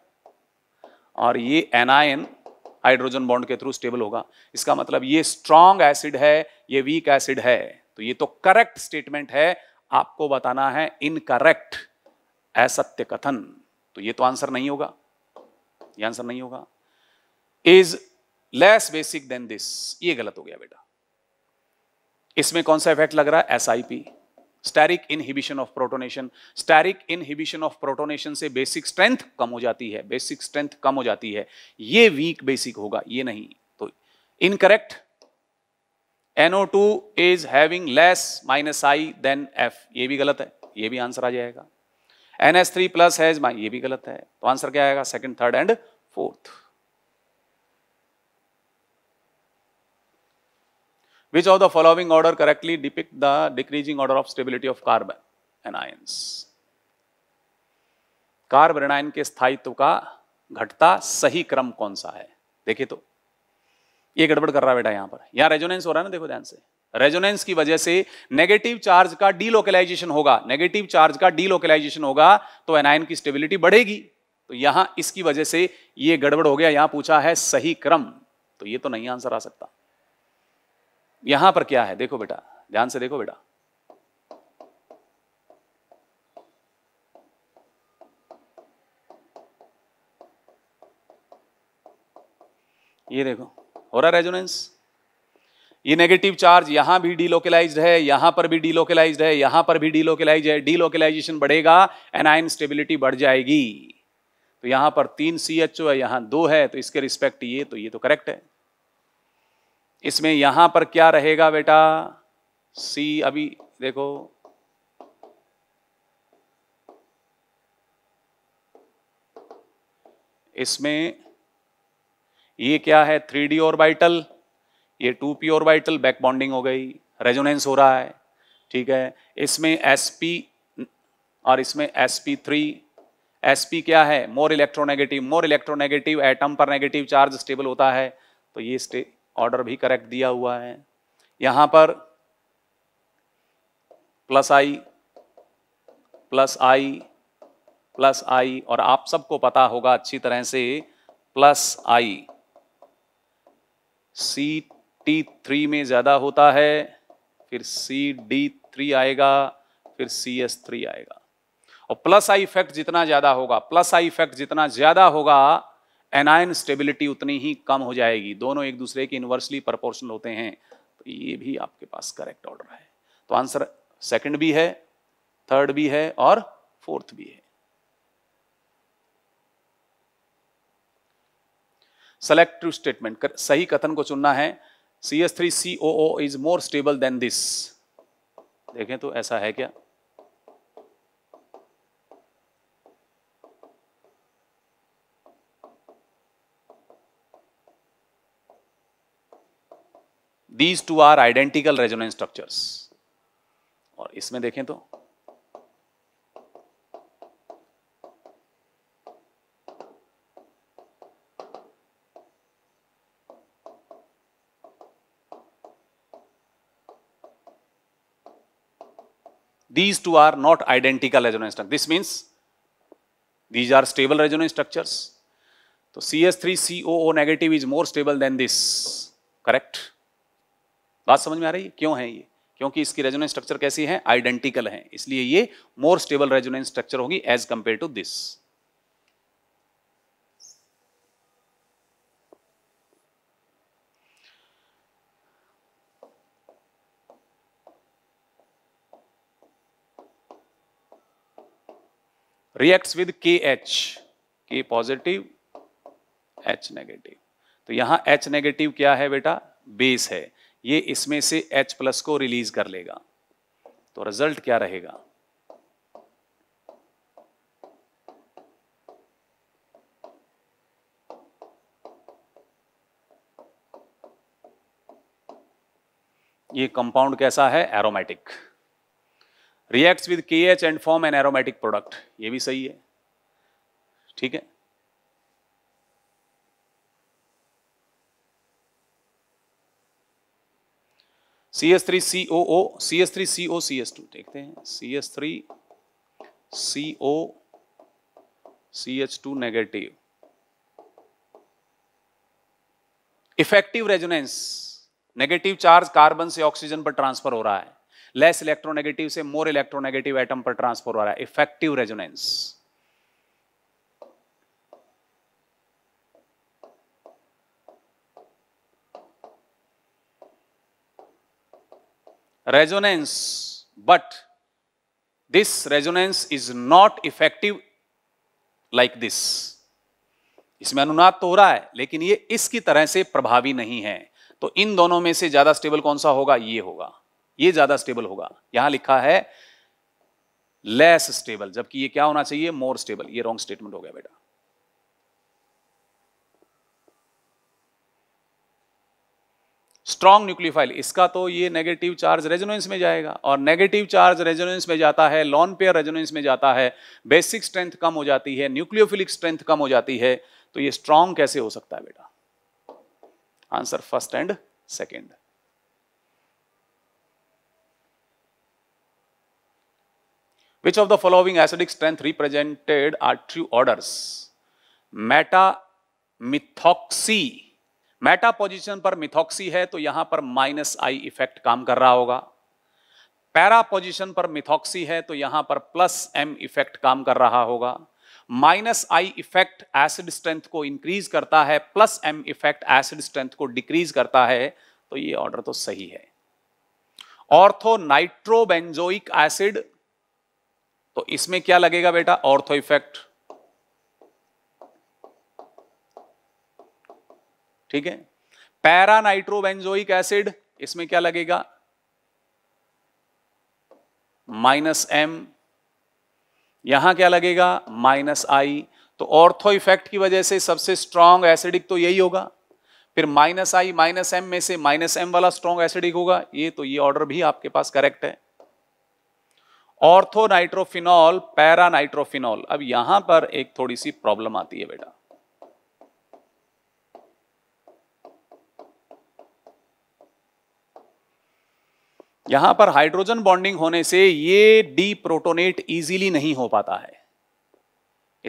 और ये एनआईन हाइड्रोजन बॉन्ड के थ्रू स्टेबल होगा इसका मतलब ये स्ट्रांग एसिड है ये वीक एसिड है तो ये तो करेक्ट स्टेटमेंट है आपको बताना है इनकरेक्ट असत्य कथन तो ये तो आंसर नहीं होगा ये आंसर नहीं होगा is less basic than this ये गलत हो गया बेटा इसमें कौन सा इफेक्ट लग रहा है S I P steric inhibition of protonation steric inhibition of protonation से बेसिक स्ट्रेंथ कम हो जाती है बेसिक स्ट्रेंथ कम हो जाती है ये वीक बेसिक होगा ये नहीं तो incorrect NO2 is having less minus I than F ये भी गलत है ये भी आंसर आ जाएगा थ्री प्लस है ये भी गलत है तो आंसर क्या आएगा second third and fourth Which of the following order correctly depict the decreasing order of stability of carbon and carbanion के स्थायित्व का घटता सही क्रम कौन सा है देखिए तो ये गड़बड़ कर रहा है बेटा यहां पर यहां रेजोनेंस हो रहा है ना देखो ध्यान से रेजोनेंस की वजह से नेगेटिव चार्ज का डीलोकलाइजेशन होगा नेगेटिव चार्ज का डीलोकलाइजेशन होगा तो एनायन की स्टेबिलिटी बढ़ेगी तो यहां इसकी वजह से ये गड़बड़ हो गया यहां पूछा है सही क्रम तो ये तो नहीं आंसर आ सकता यहां पर क्या है देखो बेटा ध्यान से देखो बेटा ये देखो हो रहा रेजोनेंस ये नेगेटिव चार्ज यहां भी डीलोकलाइज्ड है यहां पर भी डीलोकलाइज्ड है यहां पर भी डीलोकलाइज है डीलोकलाइजेशन बढ़ेगा एनआईन स्टेबिलिटी बढ़ जाएगी तो यहां पर तीन सी एच ओ है यहां दो है तो इसके रिस्पेक्ट ये तो ये तो करेक्ट है इसमें यहां पर क्या रहेगा बेटा सी अभी देखो इसमें ये क्या है थ्री डी बाइटल ये two p orbital back bonding हो गई रेजोनेंस हो रहा है ठीक है इसमें एस पी और इसमें s p three s p क्या है more electronegative more electronegative atom पर नेगेटिव चार्ज स्टेबल होता है तो ये ऑर्डर भी करेक्ट दिया हुआ है यहां पर plus I plus I plus I और आप सबको पता होगा अच्छी तरह से plus I C T three में ज़्यादा होता है फिर सी डी थ्री आएगा फिर सी एस थ्री आएगा और प्लस आई इफेक्ट जितना ज़्यादा होगा प्लस आई इफेक्ट जितना ज़्यादा होगा एनायन स्टेबिलिटी उतनी ही कम हो जाएगी दोनों एक दूसरे के इन्वर्सली प्रपोर्शनल होते हैं तो ये भी आपके पास करेक्ट ऑर्डर है तो आंसर सेकंड भी है थर्ड भी है और फोर्थ भी है सेलेक्टिव स्टेटमेंट सही कथन को चुनना है C S three C O O is more stable than this देखें तो ऐसा है क्या these two are identical resonance structures और इसमें देखें तो these two are not identical resonance structure. This means these are stable resonance structures. So, CS3COO negative is more stable than this, correct? बात समझ में आ रही है क्यों है ये क्योंकि इसकी रेजोनेंस स्ट्रक्चर कैसी है आइडेंटिकल है इसलिए ये मोर स्टेबल रेजोनेंस स्ट्रक्चर होगी as compare to this reacts with K H K positive H negative तो यहां एच नेगेटिव क्या है बेटा बेस है ये इसमें से H प्लस को रिलीज कर लेगा तो रिजल्ट क्या रहेगा ये कंपाउंड कैसा है aromatic reacts with K H and form an aromatic product ये भी सही है ठीक है C S three C O O C S three C O C S two देखते हैं C S three C O C H two negative effective resonance negative charge carbon से oxygen पर ट्रांसफर हो रहा है लेस इलेक्ट्रोनेगेटिव से more electronegative atom पर transfer हो रहा है effective resonance resonance, but this resonance is not effective like this. इसमें अनुनाद तो हो रहा है लेकिन ये इसकी तरह से प्रभावी नहीं है तो इन दोनों में से ज्यादा स्टेबल कौन सा होगा ये होगा ये ज्यादा स्टेबल होगा यहां लिखा है लेस स्टेबल जबकि ये क्या होना चाहिए मोर स्टेबल ये रॉन्ग स्टेटमेंट हो गया बेटा स्ट्रॉन्ग न्यूक्लियोफाइल इसका तो ये नेगेटिव चार्ज रेजोनेंस में जाएगा और नेगेटिव चार्ज रेजोनेंस में जाता है लॉन पेयर रेजोनेंस में जाता है बेसिक स्ट्रेंथ कम हो जाती है न्यूक्लियोफिलिक स्ट्रेंथ कम हो जाती है तो ये स्ट्रॉन्ग कैसे हो सकता है बेटा answer first and second which of the following acidic strength represented are true orders meta methoxy meta position पर मिथॉक्सी है तो यहां पर माइनस आई इफेक्ट काम कर रहा होगा पैरा पोजीशन पर मिथॉक्सी है तो यहां पर प्लस एम इफेक्ट काम कर रहा होगा minus I effect acid strength को इंक्रीज करता है plus M effect acid strength को डिक्रीज करता है तो ये ऑर्डर तो सही है ऑर्थो नाइट्रोबेंजोइक एसिड तो इसमें क्या लगेगा बेटा ऑर्थो इफेक्ट ठीक है पैरानाइट्रोबेंजोइक एसिड इसमें क्या लगेगा माइनस एम यहां क्या लगेगा माइनस आई तो ऑर्थो इफेक्ट की वजह से सबसे स्ट्रांग एसिडिक तो यही होगा फिर माइनस आई माइनस एम में से माइनस एम वाला स्ट्रॉन्ग एसिडिक होगा ये तो ये ऑर्डर भी आपके पास करेक्ट है ऑर्थो नाइट्रोफिनॉल पैरा नाइट्रोफिनॉल अब यहां पर एक थोड़ी सी प्रॉब्लम आती है बेटा यहां पर हाइड्रोजन बॉन्डिंग होने से ये डी प्रोटोनेट इजीली नहीं हो पाता है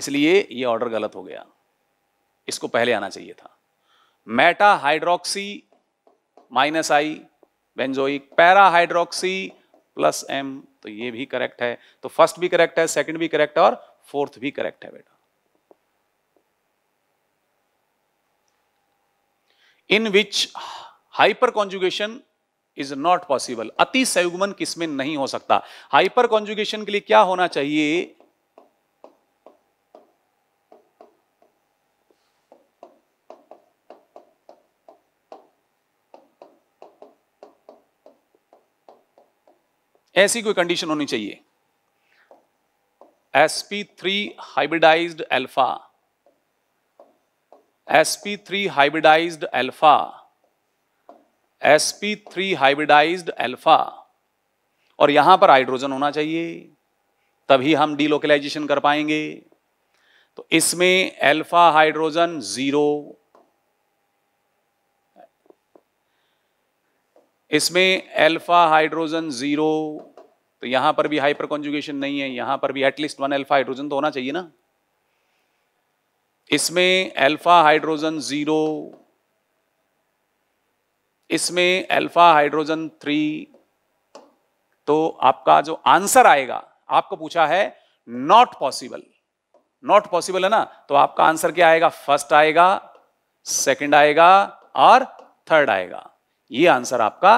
इसलिए ये ऑर्डर गलत हो गया इसको पहले आना चाहिए था meta hydroxy minus I benzoic para hydroxy plus M तो ये भी करेक्ट है तो फर्स्ट भी करेक्ट है सेकंड भी करेक्ट है और फोर्थ भी करेक्ट है बेटा in which hyperconjugation is not possible अति संयुग्मन किसमें नहीं हो सकता हाइपर कॉन्जुगेशन के लिए क्या होना चाहिए ऐसी कोई कंडीशन होनी चाहिए sp3 hybridized alpha sp3 hybridized alpha sp3 hybridized alpha और यहां पर हाइड्रोजन होना चाहिए तभी हम डीलोकलाइजेशन कर पाएंगे तो इसमें अल्फा हाइड्रोजन जीरो इसमें अल्फा हाइड्रोजन जीरो तो यहां पर भी हाइपर कॉन्जुगेशन नहीं है यहां पर भी एटलीस्ट वन अल्फा हाइड्रोजन तो होना चाहिए ना इसमें अल्फा हाइड्रोजन जीरो इसमें अल्फा हाइड्रोजन थ्री तो आपका जो आंसर आएगा आपको पूछा है नॉट पॉसिबल नॉट पॉसिबल है ना तो आपका आंसर क्या आएगा फर्स्ट आएगा सेकंड आएगा और थर्ड आएगा ये आंसर आपका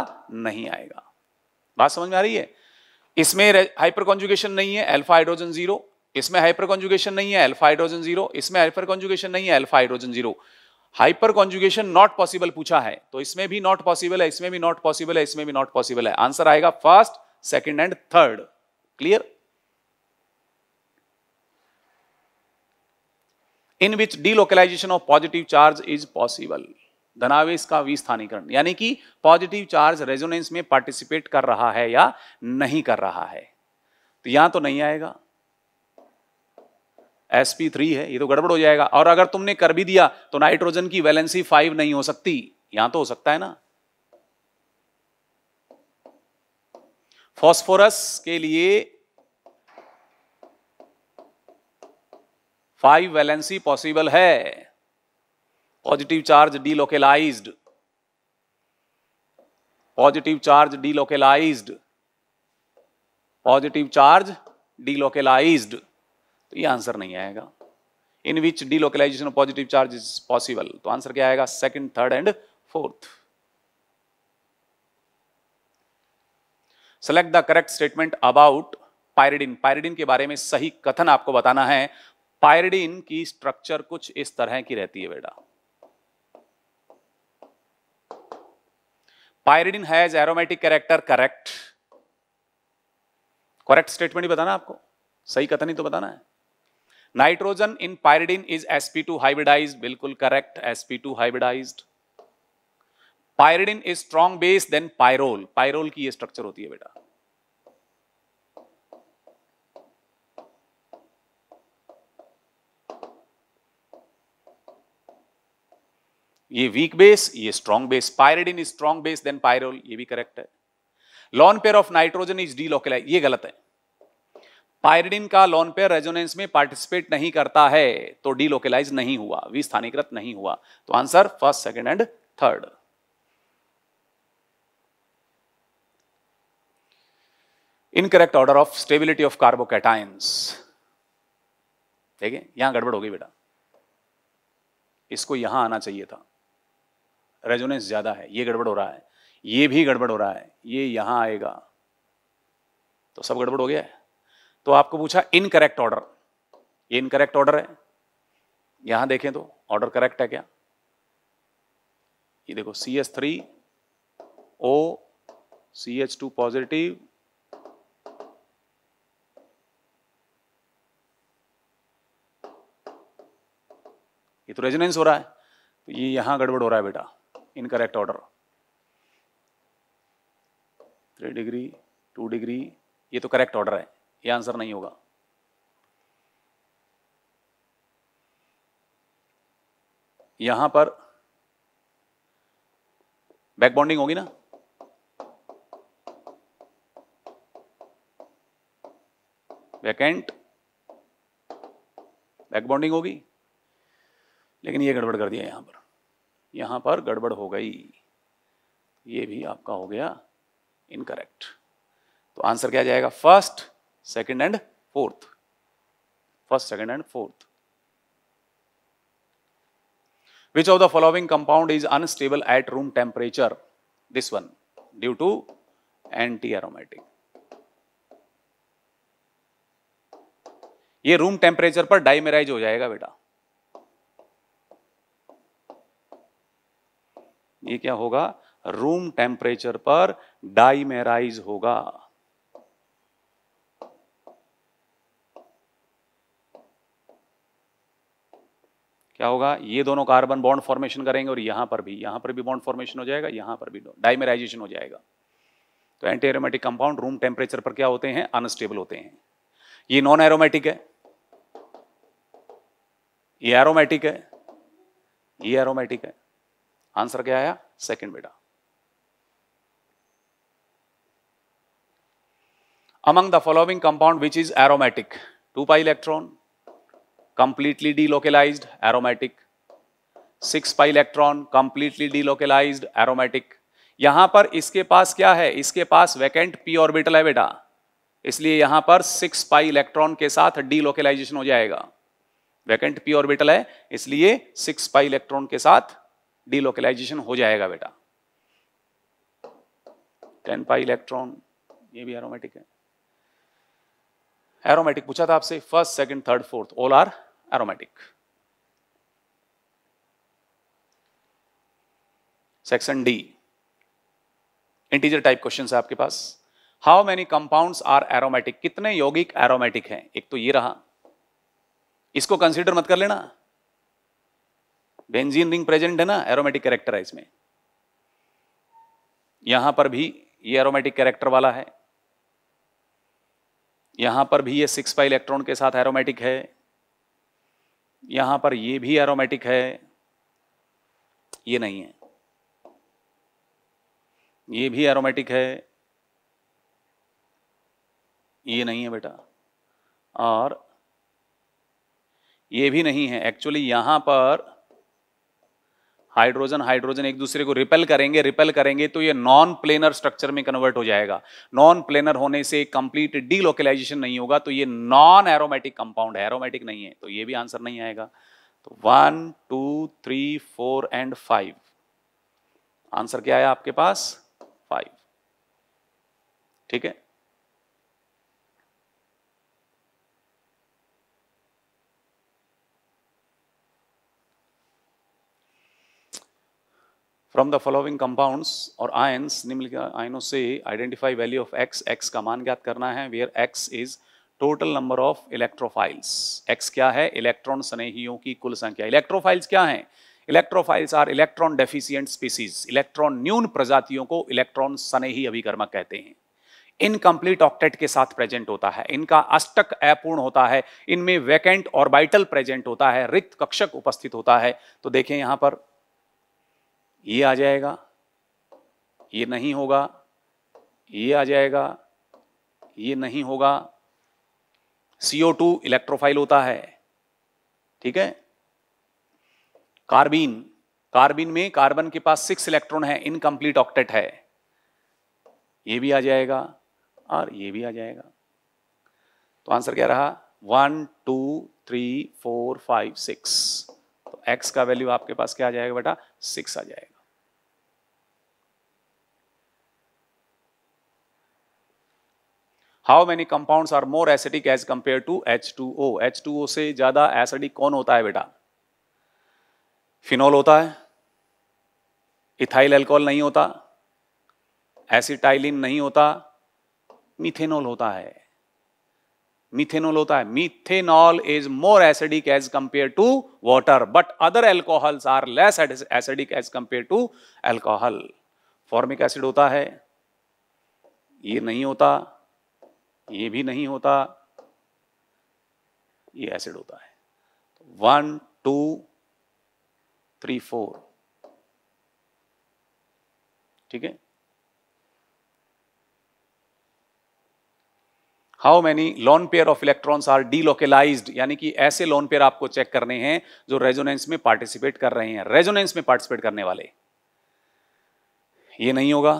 नहीं आएगा बात समझ में आ रही है इसमें हाइपर कॉन्जुगेशन नहीं है अल्फा हाइड्रोजन जीरो इसमें हाइपर कॉन्जुगेशन नहीं है अल्फा हाइड्रोजन जीरो इसमें हाइपर कॉन्जुगेशन नहीं है alpha hydrogen zero hyperconjugation not possible पूछा है तो इसमें भी नॉट पॉसिबल है इसमें भी नॉट पॉसिबल है इसमें भी नॉट पॉसिबल है आंसर आएगा first second and third clear in which delocalization of positive charge is possible धनावेश का विस्थानीकरण यानी कि पॉजिटिव चार्ज रेजोनेंस में पार्टिसिपेट कर रहा है या नहीं कर रहा है तो यहां तो नहीं आएगा एस पी थ्री है ये तो गड़बड़ हो जाएगा और अगर तुमने कर भी दिया तो नाइट्रोजन की वैलेंसी फाइव नहीं हो सकती यहां तो हो सकता है ना फॉस्फोरस के लिए फाइव वैलेंसी पॉसिबल है positive charge delocalized positive charge delocalized positive charge delocalized तो ये आंसर नहीं आएगा in which delocalization of positive charge is possible तो आंसर क्या आएगा second third and fourth select the correct statement about pyridine pyridine के बारे में सही कथन आपको बताना है पायरेडिन की स्ट्रक्चर कुछ इस तरह की रहती है बेटा pyridine has aromatic character correct correct statement ही बताना आपको सही कथन ही तो बताना है nitrogen in pyridine is sp two hybridize बिल्कुल correct sp two hybridized pyridine is strong base then pyrrole pyrrole की ये स्ट्रक्चर होती है बेटा ये वीक बेस ये strong base pyridine is strong base then pyrrole ये भी करेक्ट है lone pair of nitrogen is D ये गलत है पायरिडिन का लोन पेयर रेजोनेंस में पार्टिसिपेट नहीं करता है तो डीलोकलाइज नहीं हुआ विस्थानीकृत नहीं हुआ तो answer first second and third incorrect order of stability of carbocations ठीक है यहां गड़बड़ हो गई बेटा इसको यहां आना चाहिए था रेजोनेंस ज्यादा है ये गड़बड़ हो रहा है ये भी गड़बड़ हो रहा है ये यहां आएगा तो सब गड़बड़ हो गया है तो आपको पूछा इनकरेक्ट ऑर्डर ये इनकरेक्ट ऑर्डर है यहां देखें तो ऑर्डर करेक्ट है क्या ये देखो C S three O C H two positive ये तो रेजिनेंस हो रहा है तो ये यहां गड़बड़ हो रहा है बेटा incorrect order three degree two degree ये तो करेक्ट ऑर्डर है ये आंसर नहीं होगा यहां पर बैक बॉन्डिंग होगी ना वैकेंट बैक बॉन्डिंग होगी लेकिन ये गड़बड़ कर दिया यहां पर यहां पर गड़बड़ हो गई ये भी आपका हो गया इनकरेक्ट तो आंसर क्या जाएगा first second and fourth. First, second and fourth. Which of the following compound is unstable at room temperature? This one due to anti-aromatic. ये रूम टेम्परेचर पर डाइमेराइज हो जाएगा बेटा ये क्या होगा रूम टेम्परेचर पर डाइमेराइज होगा क्या होगा ये दोनों कार्बन बॉन्ड फॉर्मेशन करेंगे और यहाँ पर भी यहाँ पर भी बॉन्ड फॉर्मेशन हो जाएगा यहाँ पर भी डाइमेराइजेशन हो जाएगा तो anti aromatic compound room temperature पर क्या होते हैं अनस्टेबल होते हैं ये नॉन एरोमेटिक है ये एरोमेटिक है ये एरोमेटिक है आंसर क्या आया सेकेंड बेटा among the following compound which is aromatic two pi electron completely delocalized aromatic six pi electron completely delocalized aromatic यहां पर इसके पास क्या है इसके पास वैकेंट पी ऑर्बिटल है बेटा इसलिए यहां पर सिक्स पाई इलेक्ट्रॉन के साथ डीलोकलाइजेशन हो जाएगा वैकेंट पी ऑर्बिटल है इसलिए सिक्स पाई इलेक्ट्रॉन के साथ डीलोकलाइजेशन हो जाएगा बेटा टेन पाई इलेक्ट्रॉन ये भी एरोमेटिक है एरोमेटिक पूछा था आपसे first second third fourth all are aromatic section D integer type question है आपके पास how many compounds are aromatic कितने यौगिक एरोमेटिक हैं एक तो ये रहा इसको कंसीडर मत कर लेना बेंजीन रिंग प्रेजेंट है ना एरोमेटिक कैरेक्टर है इसमें यहां पर भी ये एरोमेटिक कैरेक्टर वाला है यहाँ पर भी ये सिक्स पाई इलेक्ट्रॉन के साथ एरोमेटिक है यहाँ पर ये भी एरोमेटिक है ये नहीं है ये भी एरोमेटिक है ये नहीं है बेटा और ये भी नहीं है एक्चुअली यहाँ पर हाइड्रोजन हाइड्रोजन एक दूसरे को रिपेल करेंगे रिपेल करेंगे तो ये नॉन प्लेनर स्ट्रक्चर में कन्वर्ट हो जाएगा नॉन प्लेनर होने से कंप्लीट डीलोकलाइजेशन नहीं होगा तो ये नॉन एरोमेटिक कंपाउंड है एरोमेटिक नहीं है तो ये भी आंसर नहीं आएगा तो one two three four and five answer क्या आया आपके पास फाइव ठीक है फ्रॉम द फॉलोइंग कंपाउंड्स और आयन्स निम्नलिखित आयनों से identify value of X X का मान ज्ञात करना है where X is total number of electrophiles X क्या है इलेक्ट्रॉन स्नेहियों की कुल संख्या इलेक्ट्रोफाइल्स क्या है electrophiles are electron deficient species electron न्यून प्रजातियों को इलेक्ट्रॉन स्नेही अभिकर्मक कहते हैं इनकम्प्लीट ऑक्टेट के साथ प्रेजेंट होता है इनका अष्टक अपूर्ण होता है इनमें वैकेंट ऑर्बिटल प्रेजेंट होता है रिक्त कक्षक उपस्थित होता है तो देखें यहां पर ये आ जाएगा ये नहीं होगा ये आ जाएगा ये नहीं होगा सीओ टू इलेक्ट्रोफाइल होता है ठीक है कार्बीन कार्बीन में कार्बन के पास सिक्स इलेक्ट्रॉन है इनकम्प्लीट ऑक्टेट है ये भी आ जाएगा और ये भी आ जाएगा तो आंसर क्या रहा one two three four five six तो एक्स का वैल्यू आपके पास क्या आ जाएगा बेटा सिक्स आ जाएगा how many compounds are more acidic as compare to H two O H two O से ज़्यादा एसिडिक कौन होता है बेटा फिनोल होता है इथाइल एल्कोहल नहीं होता एसिटाइलिन नहीं होता मिथेनॉल होता है मिथेनॉल होता है methanol is more acidic as compare to water but other alcohols are less acidic as compare to alcohol formic acid होता है ये नहीं होता ये भी नहीं होता ये एसिड होता है वन टू थ्री फोर ठीक है how many lone pair of electrons are delocalized यानी कि ऐसे लॉन पेयर आपको चेक करने हैं जो रेजोनेंस में पार्टिसिपेट कर रहे हैं रेजोनेंस में पार्टिसिपेट करने वाले ये नहीं होगा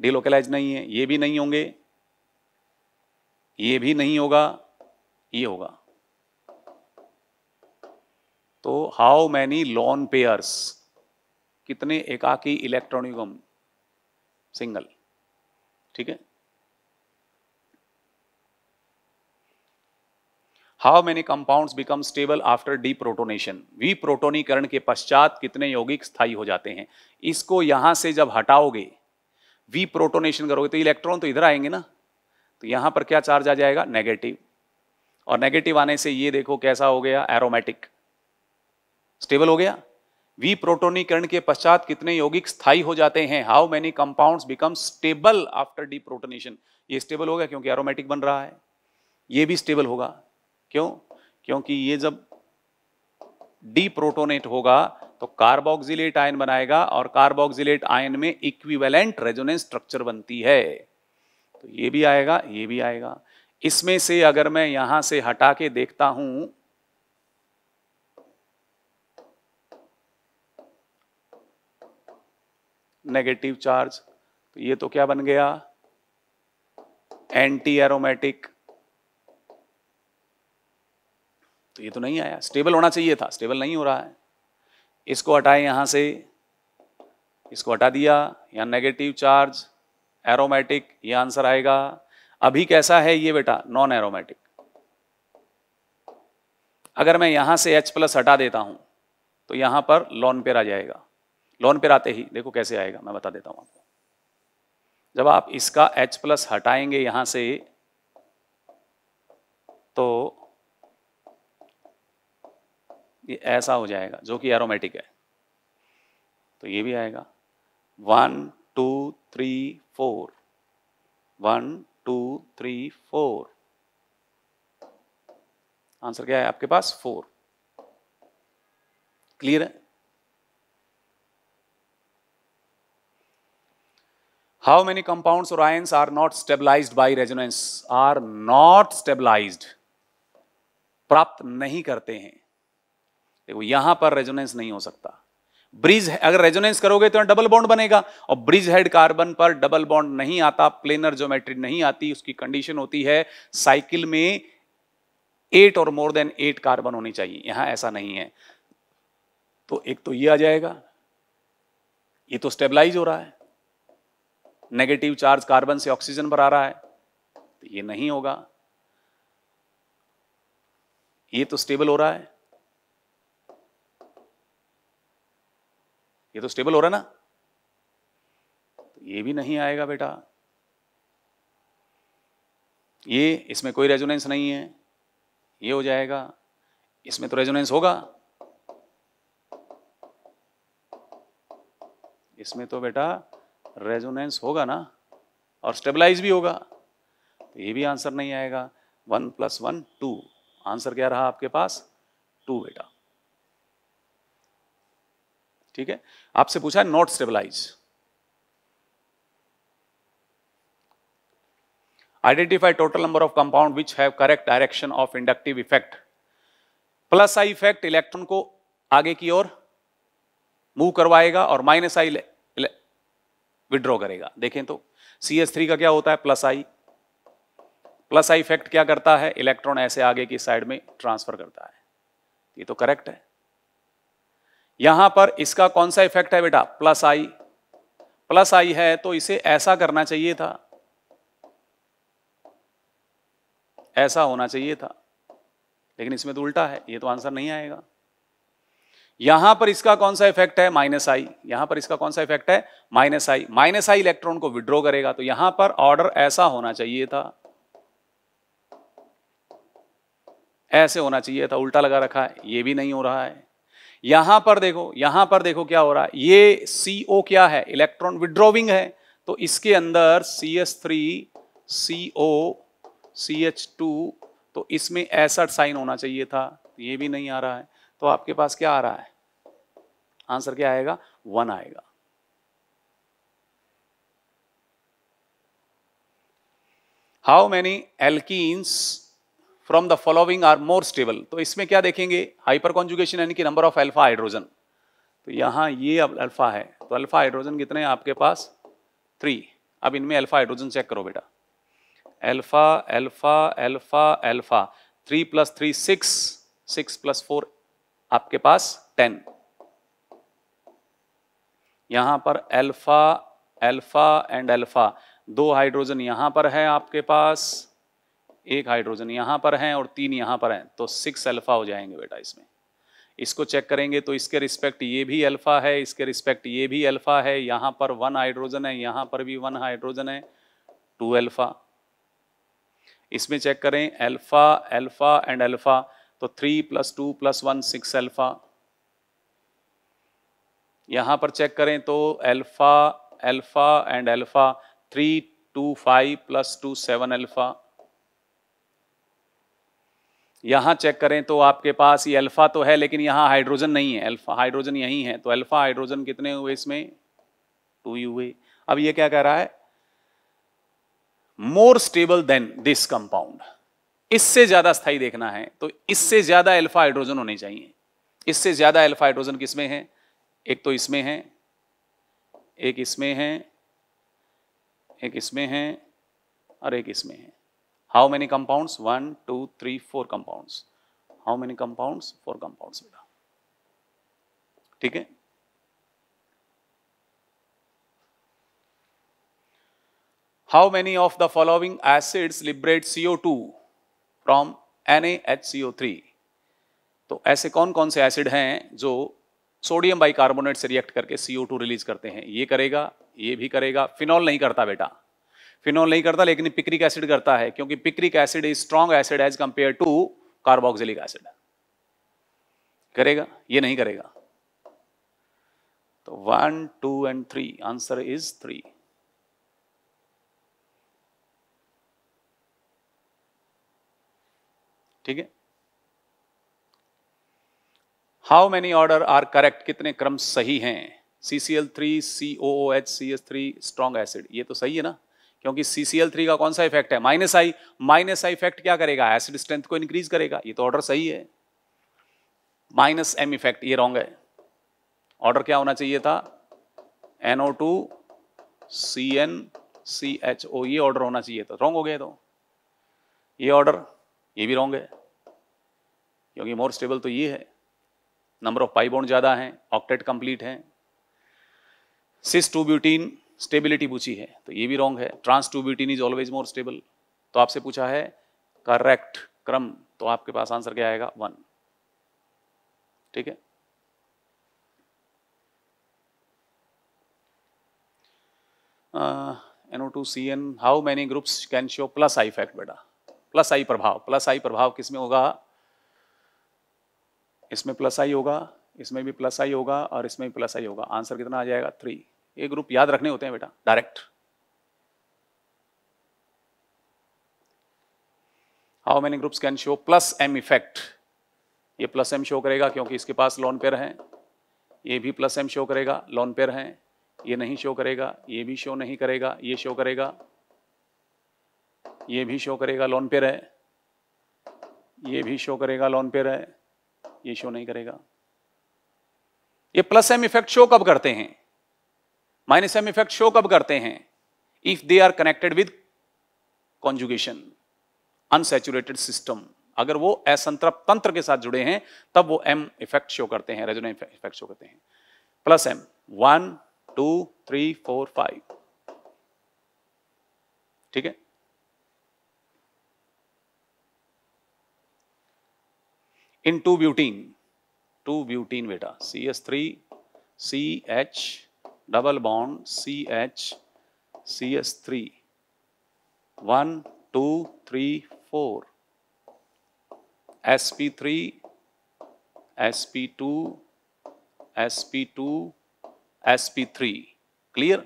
डीलोकेलाइज नहीं है ये भी नहीं होंगे ये भी नहीं होगा ये होगा तो हाउ मैनी लॉन पेयर्स कितने एकाकी इलेक्ट्रॉनिकम सिंगल ठीक है how many compound become stable after deprotonation वी प्रोटोनीकरण के पश्चात कितने यौगिक स्थायी हो जाते हैं इसको यहां से जब हटाओगे प्रोटोनेशन करोगे तो इलेक्ट्रॉन तो इधर आएंगे ना तो यहां पर क्या चार्ज आ जाएगा नेगेटिव और नेगेटिव आने से ये देखो कैसा हो गया एरोमेटिक स्टेबल हो गया प्रोटोनीकरण के पश्चात कितने यौगिक स्थाई हो जाते हैं how many compounds become stable after protonation ये स्टेबल होगा क्योंकि एरोमेटिक बन रहा है ये भी स्टेबल होगा क्यों क्योंकि ये जब डी प्रोटोनेट होगा तो कार्बोक्सिलेट आयन बनाएगा और कार्बोक्सिलेट आयन में इक्विवेलेंट रेजोनेंस स्ट्रक्चर बनती है तो ये भी आएगा ये भी आएगा इसमें से अगर मैं यहां से हटा के देखता हूं नेगेटिव चार्ज तो ये तो क्या बन गया एंटी एरोमेटिक तो ये तो नहीं आया स्टेबल होना चाहिए था स्टेबल नहीं हो रहा है इसको हटाए यहां से इसको हटा दिया या नेगेटिव चार्ज एरोमेटिक ये आंसर आएगा अभी कैसा है ये बेटा नॉन एरोमेटिक अगर मैं यहां से H प्लस हटा देता हूं तो यहां पर लॉन पेर आ जाएगा लॉन पेर आते ही देखो कैसे आएगा मैं बता देता हूं आपको जब आप इसका एच प्लस हटाएंगे यहां से तो ये ऐसा हो जाएगा जो कि एरोमेटिक है तो ये भी आएगा one two, three, four. One, two, three, four. Answer क्या है आपके पास फोर क्लियर है हाउ मेनी कंपाउंड्स और ions are not stabilized by resonance are not stabilized प्राप्त नहीं करते हैं देखो यहां पर रेजोनेंस नहीं हो सकता ब्रिज अगर रेजोनेंस करोगे तो डबल बॉन्ड बनेगा और ब्रिज हेड कार्बन पर डबल बॉन्ड नहीं आता प्लेनर ज्योमेट्री नहीं आती उसकी कंडीशन होती है साइकिल में एट और मोर देन एट कार्बन होनी चाहिए यहां ऐसा नहीं है तो एक तो ये आ जाएगा ये तो स्टेबलाइज हो रहा है नेगेटिव चार्ज कार्बन से ऑक्सीजन पर आ रहा है तो ये नहीं होगा ये तो स्टेबल हो रहा है ये तो स्टेबल हो रहा ना तो ये भी नहीं आएगा बेटा ये इसमें कोई रेजोनेंस नहीं है ये हो जाएगा इसमें तो रेजोनेंस होगा इसमें तो बेटा रेजोनेंस होगा ना और स्टेबलाइज भी होगा तो ये भी आंसर नहीं आएगा one plus one two answer क्या रहा आपके पास टू बेटा ठीक है आपसे पूछा not stabilize identify total number of compound which have correct direction of inductive effect plus I effect electron को आगे की ओर मूव करवाएगा और माइनस आई विड्रॉ करेगा देखें तो सी एस थ्री का क्या होता है plus I plus I effect क्या करता है इलेक्ट्रॉन ऐसे आगे की साइड में ट्रांसफर करता है ये तो करेक्ट है यहां पर इसका कौन सा इफेक्ट है बेटा प्लस आई प्लस आई है तो इसे ऐसा करना चाहिए था ऐसा होना चाहिए था लेकिन इसमें तो उल्टा है ये तो आंसर नहीं आएगा यहां पर इसका कौन सा इफेक्ट है माइनस आई यहां पर इसका कौन सा इफेक्ट है minus I minus I electron को विड्रॉ करेगा तो यहां पर ऑर्डर ऐसा होना चाहिए था ऐसे होना चाहिए था उल्टा लगा रखा है ये भी नहीं हो रहा है यहां पर देखो यहां पर देखो क्या हो रहा है ये सी ओ क्या है इलेक्ट्रॉन विड्रॉविंग है तो इसके अंदर C S three C O C H two तो इसमें एसड साइन होना चाहिए था ये भी नहीं आ रहा है तो आपके पास क्या आ रहा है आंसर क्या आएगा वन आएगा हाउ मैनी एल्किस from the following are more stable तो इसमें क्या देखेंगे हाइपर कॉन्जुगेशन यानी कि नंबर ऑफ अल्फा हाइड्रोजन तो यहाँ ये अब अल्फा है तो अल्फा हाइड्रोजन कितने हैं आपके पास थ्री अब इनमें अल्फा हाइड्रोजन चेक करो बेटा alpha alpha alpha alpha three plus three six six plus four आपके पास टेन यहां पर अल्फा अल्फा एंड अल्फा दो हाइड्रोजन यहां पर है आपके पास एक हाइड्रोजन यहाँ पर है और तीन यहाँ पर हैं तो सिक्स अल्फ़ा हो जाएंगे बेटा इसमें इसको चेक करेंगे तो इसके रिस्पेक्ट ये भी अल्फ़ा है इसके रिस्पेक्ट ये भी अल्फ़ा है यहाँ पर वन हाइड्रोजन है यहाँ पर भी वन हाइड्रोजन है टू अल्फ़ा इसमें चेक करें अल्फ़ा अल्फ़ा एंड अल्फ़ा तो three plus two plus one six alpha यहाँ पर चेक करें तो alpha alpha and alpha three two five plus two seven alpha यहाँ चेक करें तो आपके पास ये अल्फ़ा तो है लेकिन यहाँ हाइड्रोजन नहीं है अल्फ़ा हाइड्रोजन यहीं है तो अल्फ़ा हाइड्रोजन कितने हुए इसमें टू ही हुए अब ये क्या कह रहा है more stable than this compound इससे ज़्यादा स्थाई देखना है तो इससे ज़्यादा अल्फ़ा हाइड्रोजन होने चाहिए इससे ज़्यादा अल्फ़ा हाइड्रोजन किसमें है एक तो इसमें है एक इसमें है एक इसमें है और एक इसमें है how many compounds 1 2 3 4 compounds how many compounds 4 compounds beta ठीक है how many of the following acids liberate CO2 from NaHCO3 तो ऐसे कौन कौन से एसिड हैं जो सोडियम बाइकार्बोनेट से रिएक्ट करके CO2 रिलीज करते हैं ये करेगा ये भी करेगा फिनॉल नहीं करता बेटा फिनोल नहीं करता लेकिन पिक्रिक एसिड करता है क्योंकि picric acid is strong acid as compare to carboxylic acid करेगा ये नहीं करेगा तो one two and three answer is three ठीक है how many order are correct कितने क्रम सही हैं CCl three CO H C S three strong acid ये तो सही है ना क्योंकि CCl3 का कौन सा इफेक्ट है minus I minus I effect क्या करेगा एसिड स्ट्रेंथ को इंक्रीज करेगा ये तो ऑर्डर सही है माइनस एम इफेक्ट ये रॉन्ग है ऑर्डर क्या होना चाहिए था NO two C N C H O ये ऑर्डर होना चाहिए था रॉन्ग हो गया तो ये ऑर्डर ये भी रॉन्ग है क्योंकि मोर स्टेबल तो ये है नंबर ऑफ पाइबोन ज़्यादा है ऑक्टेट कंप्लीट है सिस टू ब्यूटीन स्टेबिलिटी पूछी है तो ये भी रॉन्ग है trans two butene is always more stable तो आपसे पूछा है करेक्ट क्रम तो आपके पास आंसर क्या आएगा वन ठीक है NO two C N how many groups can show plus I effect बेटा प्लस आई प्रभाव प्लस आई प्रभाव किसमें होगा इसमें प्लस आई होगा इसमें भी प्लस आई होगा और इसमें भी प्लस आई होगा आंसर कितना आ जाएगा थ्री ये ग्रुप याद रखने होते हैं बेटा direct how many groups can show plus M effect ये प्लस एम शो करेगा क्योंकि इसके पास लॉन पेयर हैं ये भी प्लस एम शो करेगा लॉन पेयर हैं ये नहीं शो करेगा ये भी शो नहीं करेगा ये शो करेगा ये भी शो करेगा लॉन पेयर है ये भी शो करेगा लॉन पेयर है ये शो नहीं करेगा ये प्लस एम इफेक्ट शो कब करते हैं माइनस एम इफेक्ट शो कब करते हैं if they are connected with conjugation unsaturated system अगर वो असंतृप्त तंत्र के साथ जुड़े हैं तब वो एम इफेक्ट शो करते हैं रेजोनेंट इफेक्ट शो करते हैं plus M one two three four five ठीक है in two butene two butene बेटा C S three C H double bond CH CS3 1 2 3 4 sp3 sp2 sp2 sp3 clear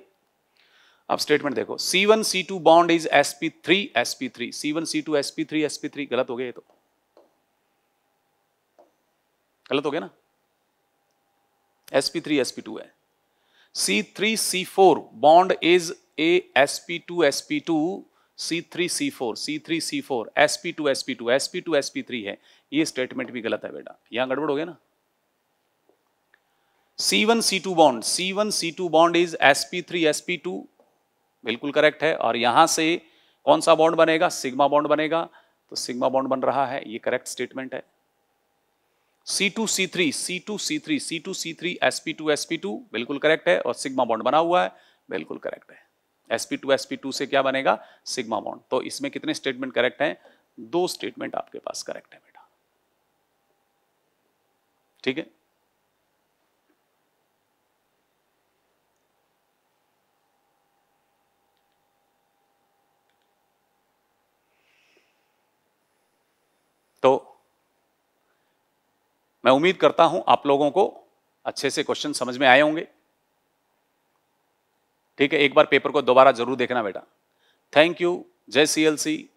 अब statement देखो C1 C2 bond is sp3 sp3 C1 C2 sp3 sp3 गलत हो गया ये तो गलत हो गया ना sp3 sp2 है C3C4 bond is a sp2sp2 C3C4 C3C4 sp2 sp3 है ये स्टेटमेंट भी गलत है बेटा यहां गड़बड़ हो गया ना C1C2 bond C1C2 bond is sp2 बिल्कुल करेक्ट है और यहां से कौन सा बॉन्ड बनेगा सिग्मा बॉन्ड बनेगा तो सिग्मा बॉन्ड बन रहा है ये करेक्ट स्टेटमेंट है C2C3 C2C3 C2C3 SP2 SP2 बिल्कुल करेक्ट है और सिग्मा बॉन्ड बना हुआ है बिल्कुल करेक्ट है SP2 SP2 से क्या बनेगा सिग्मा बॉन्ड तो इसमें कितने स्टेटमेंट करेक्ट हैं दो स्टेटमेंट आपके पास करेक्ट है बेटा ठीक है तो मैं उम्मीद करता हूं आप लोगों को अच्छे से क्वेश्चन समझ में आए होंगे ठीक है एक बार पेपर को दोबारा जरूर देखना बेटा थैंक यू जय सी एल सी